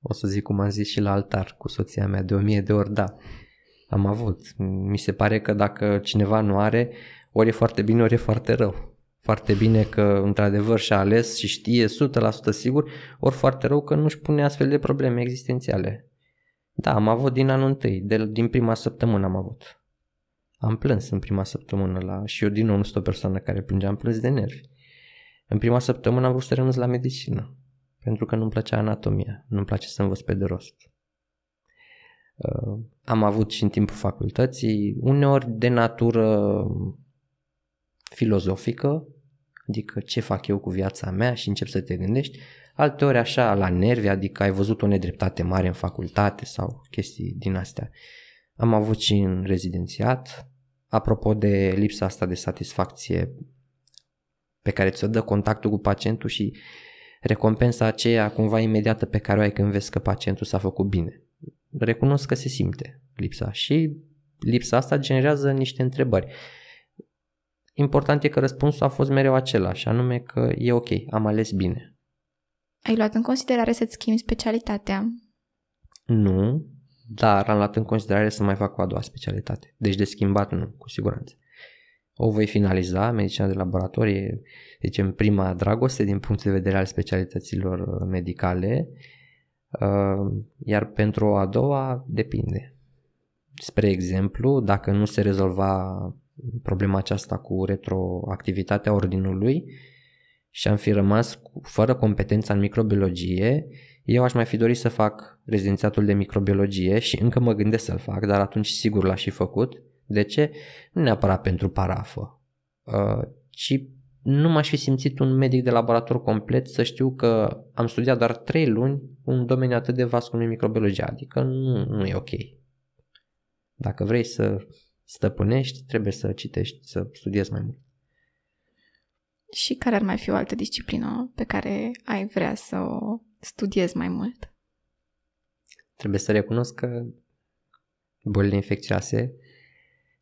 O să zic cum am zis și la altar cu soția mea de o mie de ori, da. Am avut. Mi se pare că dacă cineva nu are, ori e foarte bine, ori e foarte rău foarte bine că într-adevăr și-a ales și știe 100% sigur, ori foarte rău că nu-și pune astfel de probleme existențiale. Da, am avut din anul întâi, de, din prima săptămână am avut. Am plâns în prima săptămână la, și eu din nou nu sunt o persoană care plânge, am plâns de nervi. În prima săptămână am vrut să renunț la medicină, pentru că nu-mi plăcea anatomia, nu-mi place să învăț pe de rost. Uh, am avut și în timpul facultății, uneori de natură filozofică, adică ce fac eu cu viața mea și încep să te gândești, ori așa la nervi, adică ai văzut o nedreptate mare în facultate sau chestii din astea. Am avut și în rezidențiat, apropo de lipsa asta de satisfacție pe care ți-o dă contactul cu pacientul și recompensa aceea cumva imediată pe care o ai când vezi că pacientul s-a făcut bine. Recunosc că se simte lipsa și lipsa asta generează niște întrebări. Important e că răspunsul a fost mereu același, anume că e ok, am ales bine. Ai luat în considerare să-ți schimbi specialitatea? Nu, dar am luat în considerare să mai fac o a doua specialitate. Deci de schimbat nu, cu siguranță. O voi finaliza, medicina de laborator zicem, prima dragoste din punct de vedere al specialităților uh, medicale, uh, iar pentru a doua depinde. Spre exemplu, dacă nu se rezolva problema aceasta cu retroactivitatea ordinului și am fi rămas cu, fără competența în microbiologie, eu aș mai fi dorit să fac rezidențiatul de microbiologie și încă mă gândesc să-l fac, dar atunci sigur l-aș fi făcut. De ce? Nu neapărat pentru parafă, uh, ci nu m-aș fi simțit un medic de laborator complet să știu că am studiat doar 3 luni un domeniu atât de vast cum e microbiologia, adică nu, nu e ok. Dacă vrei să stăpânești, trebuie să citești, să studiezi mai mult. Și care ar mai fi o altă disciplină pe care ai vrea să o studiezi mai mult? Trebuie să recunosc că bolile infecțioase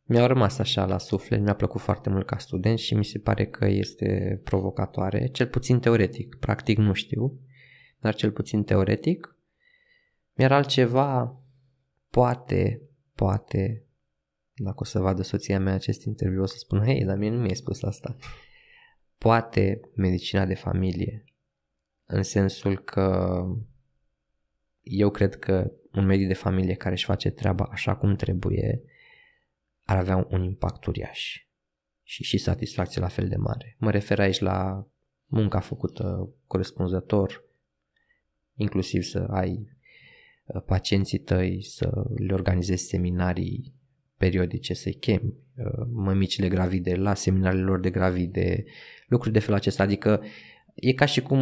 mi-au rămas așa la suflet, mi-a plăcut foarte mult ca student și mi se pare că este provocatoare, cel puțin teoretic, practic nu știu, dar cel puțin teoretic. Iar altceva, poate, poate, dacă o să vadă soția mea acest interviu, o să spună, hei, dar mie nu mi-ai spus asta. Poate medicina de familie, în sensul că eu cred că un medic de familie care își face treaba așa cum trebuie ar avea un impact uriaș și, și satisfacție la fel de mare. Mă refer aici la munca făcută corespunzător, inclusiv să ai pacienții tăi, să le organizezi seminarii periodice, să-i chem uh, mămicile gravide la seminarele lor de gravide, lucruri de felul acesta, adică e ca și cum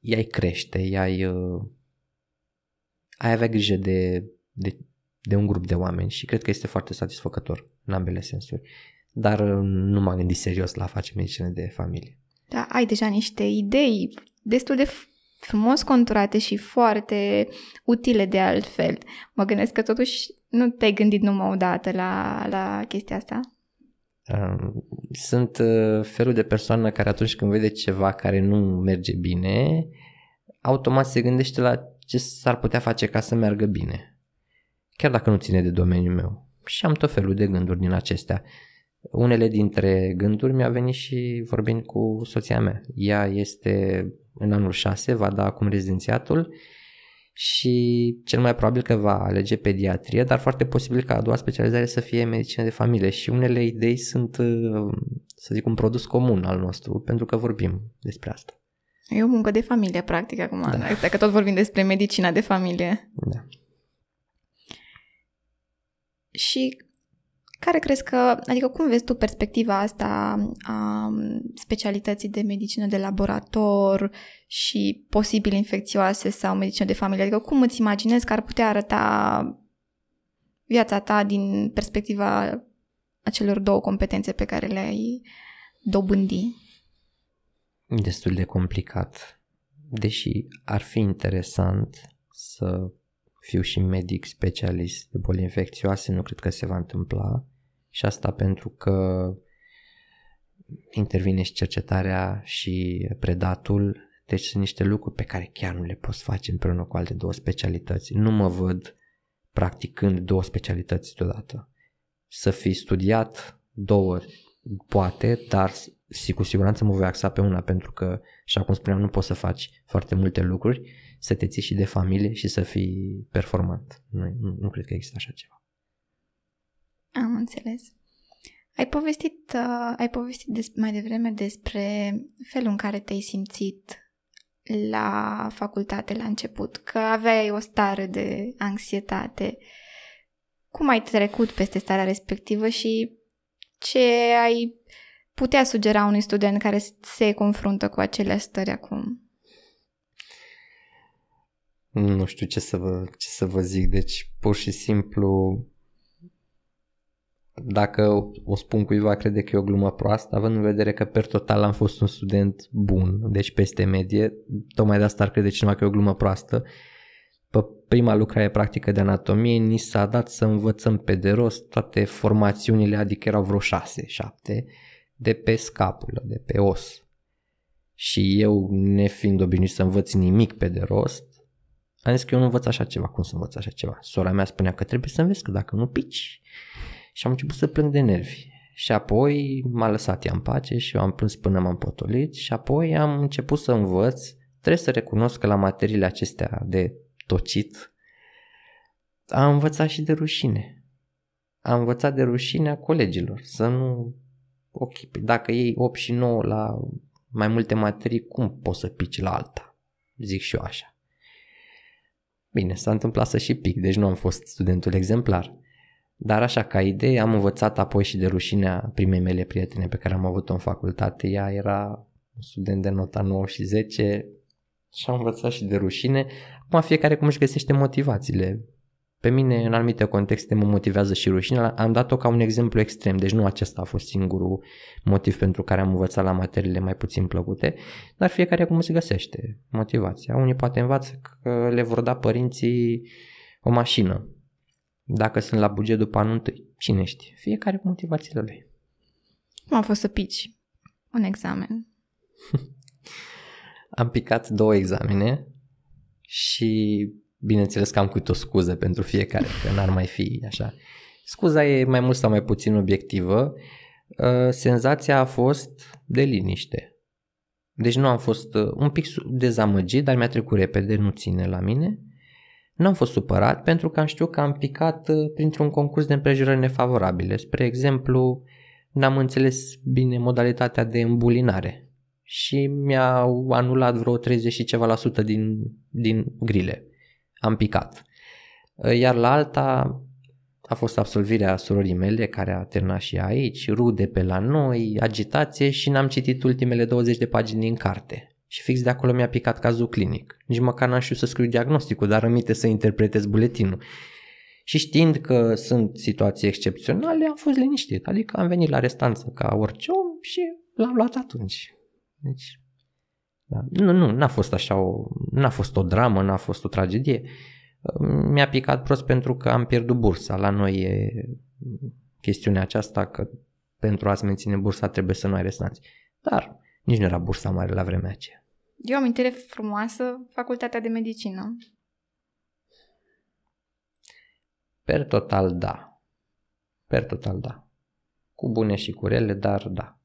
i-ai crește, i-ai uh, ai avea grijă de, de, de un grup de oameni și cred că este foarte satisfăcător în ambele sensuri. Dar uh, nu m-am gândit serios la a face medicină de familie. Da, ai deja niște idei destul de frumos conturate și foarte utile de altfel. Mă gândesc că totuși nu te-ai gândit numai o dată la, la chestia asta? Sunt uh, felul de persoană care atunci când vede ceva care nu merge bine, automat se gândește la ce s-ar putea face ca să meargă bine. Chiar dacă nu ține de domeniul meu. Și am tot felul de gânduri din acestea. Unele dintre gânduri mi-au venit și vorbind cu soția mea. Ea este în anul 6, va da acum rezidențiatul și cel mai probabil că va alege pediatrie, dar foarte posibil ca a doua specializare să fie medicină de familie și unele idei sunt, uh, să zic, un produs comun al nostru, pentru că vorbim despre asta. E o muncă de familie, practic, acum, da. dacă tot vorbim despre medicina de familie. Da. Și care crezi că, adică cum vezi tu perspectiva asta a um, specialității de medicină de laborator și posibil infecțioase sau medicină de familie? Adică cum îți imaginezi că ar putea arăta viața ta din perspectiva acelor două competențe pe care le-ai dobândi? Destul de complicat. Deși ar fi interesant să fiu și medic specialist de boli infecțioase, nu cred că se va întâmpla și asta pentru că intervine și cercetarea și predatul, deci sunt niște lucruri pe care chiar nu le poți face împreună cu alte două specialități. Nu mă văd practicând două specialități deodată. Să fi studiat două poate, dar și cu siguranță mă voi axa pe una pentru că, și acum spuneam, nu poți să faci foarte multe lucruri să te ții și de familie și să fii performant. Nu, nu, nu cred că există așa ceva. Am înțeles. Ai povestit, uh, ai povestit des, mai devreme despre felul în care te-ai simțit la facultate la început, că aveai o stare de anxietate. Cum ai trecut peste starea respectivă și ce ai putea sugera unui student care se confruntă cu aceleași stări acum? nu știu ce să vă, ce să vă zic, deci pur și simplu dacă o spun cuiva crede că e o glumă proastă, având în vedere că per total am fost un student bun, deci peste medie, tocmai de asta ar crede cineva că e o glumă proastă. Pe prima lucrare practică de anatomie ni s-a dat să învățăm pe de rost toate formațiunile, adică erau vreo 6-7, de pe scapulă, de pe os. Și eu, nefiind obișnuit să învăț nimic pe de rost, am zis că eu nu învăț așa ceva, cum să învăț așa ceva? Sora mea spunea că trebuie să înveți, că dacă nu pici. Și am început să plâng de nervi. Și apoi m-a lăsat ea în pace și eu am plâns până m-am potolit și apoi am început să învăț. Trebuie să recunosc că la materiile acestea de tocit am învățat și de rușine. Am învățat de rușinea colegilor, să nu... Ok, păi dacă ei 8 și 9 la mai multe materii, cum poți să pici la alta? Zic și eu așa. Bine, s-a întâmplat să și pic, deci nu am fost studentul exemplar. Dar așa ca idee am învățat apoi și de rușinea primei mele prietene pe care am avut-o în facultate. Ea era un student de nota 9 și 10 și am învățat și de rușine. Acum fiecare cum își găsește motivațiile. Pe mine, în anumite contexte, mă motivează și rușinea. Am dat-o ca un exemplu extrem, deci nu acesta a fost singurul motiv pentru care am învățat la materiile mai puțin plăcute, dar fiecare cum se găsește motivația. Unii poate învață că le vor da părinții o mașină. Dacă sunt la buget după anul întâi, cine știe? Fiecare cu motivațiile lui. Cum a fost să pici un examen? [laughs] am picat două examene și Bineînțeles că am cu o scuză pentru fiecare, că n-ar mai fi așa. Scuza e mai mult sau mai puțin obiectivă. Uh, senzația a fost de liniște. Deci nu am fost uh, un pic dezamăgit, dar mi-a trecut repede, nu ține la mine. Nu am fost supărat pentru că am știut că am picat uh, printr-un concurs de împrejurări nefavorabile. Spre exemplu, n-am înțeles bine modalitatea de îmbulinare și mi-au anulat vreo 30 și ceva la sută din, din grile am picat. Ă, iar la alta a fost absolvirea surorii mele, care a terminat și aici, rude pe la noi, agitație și n-am citit ultimele 20 de pagini din carte. Și fix de acolo mi-a picat cazul clinic. Nici măcar n-am știut să scriu diagnosticul, dar îmi să interpretez buletinul. Și știind că sunt situații excepționale, am fost liniștit. Adică am venit la restanță ca orice om și l-am luat atunci. Deci da? Nu, nu, n-a fost așa o, n-a fost o dramă, n-a fost o tragedie. Mi-a picat prost pentru că am pierdut bursa. La noi e chestiunea aceasta că pentru a-ți menține bursa trebuie să nu ai restanți. Dar nici nu era bursa mare la vremea aceea. Eu am amintire frumoasă, facultatea de medicină. Per total, da. Per total, da. Cu bune și cu rele, dar da.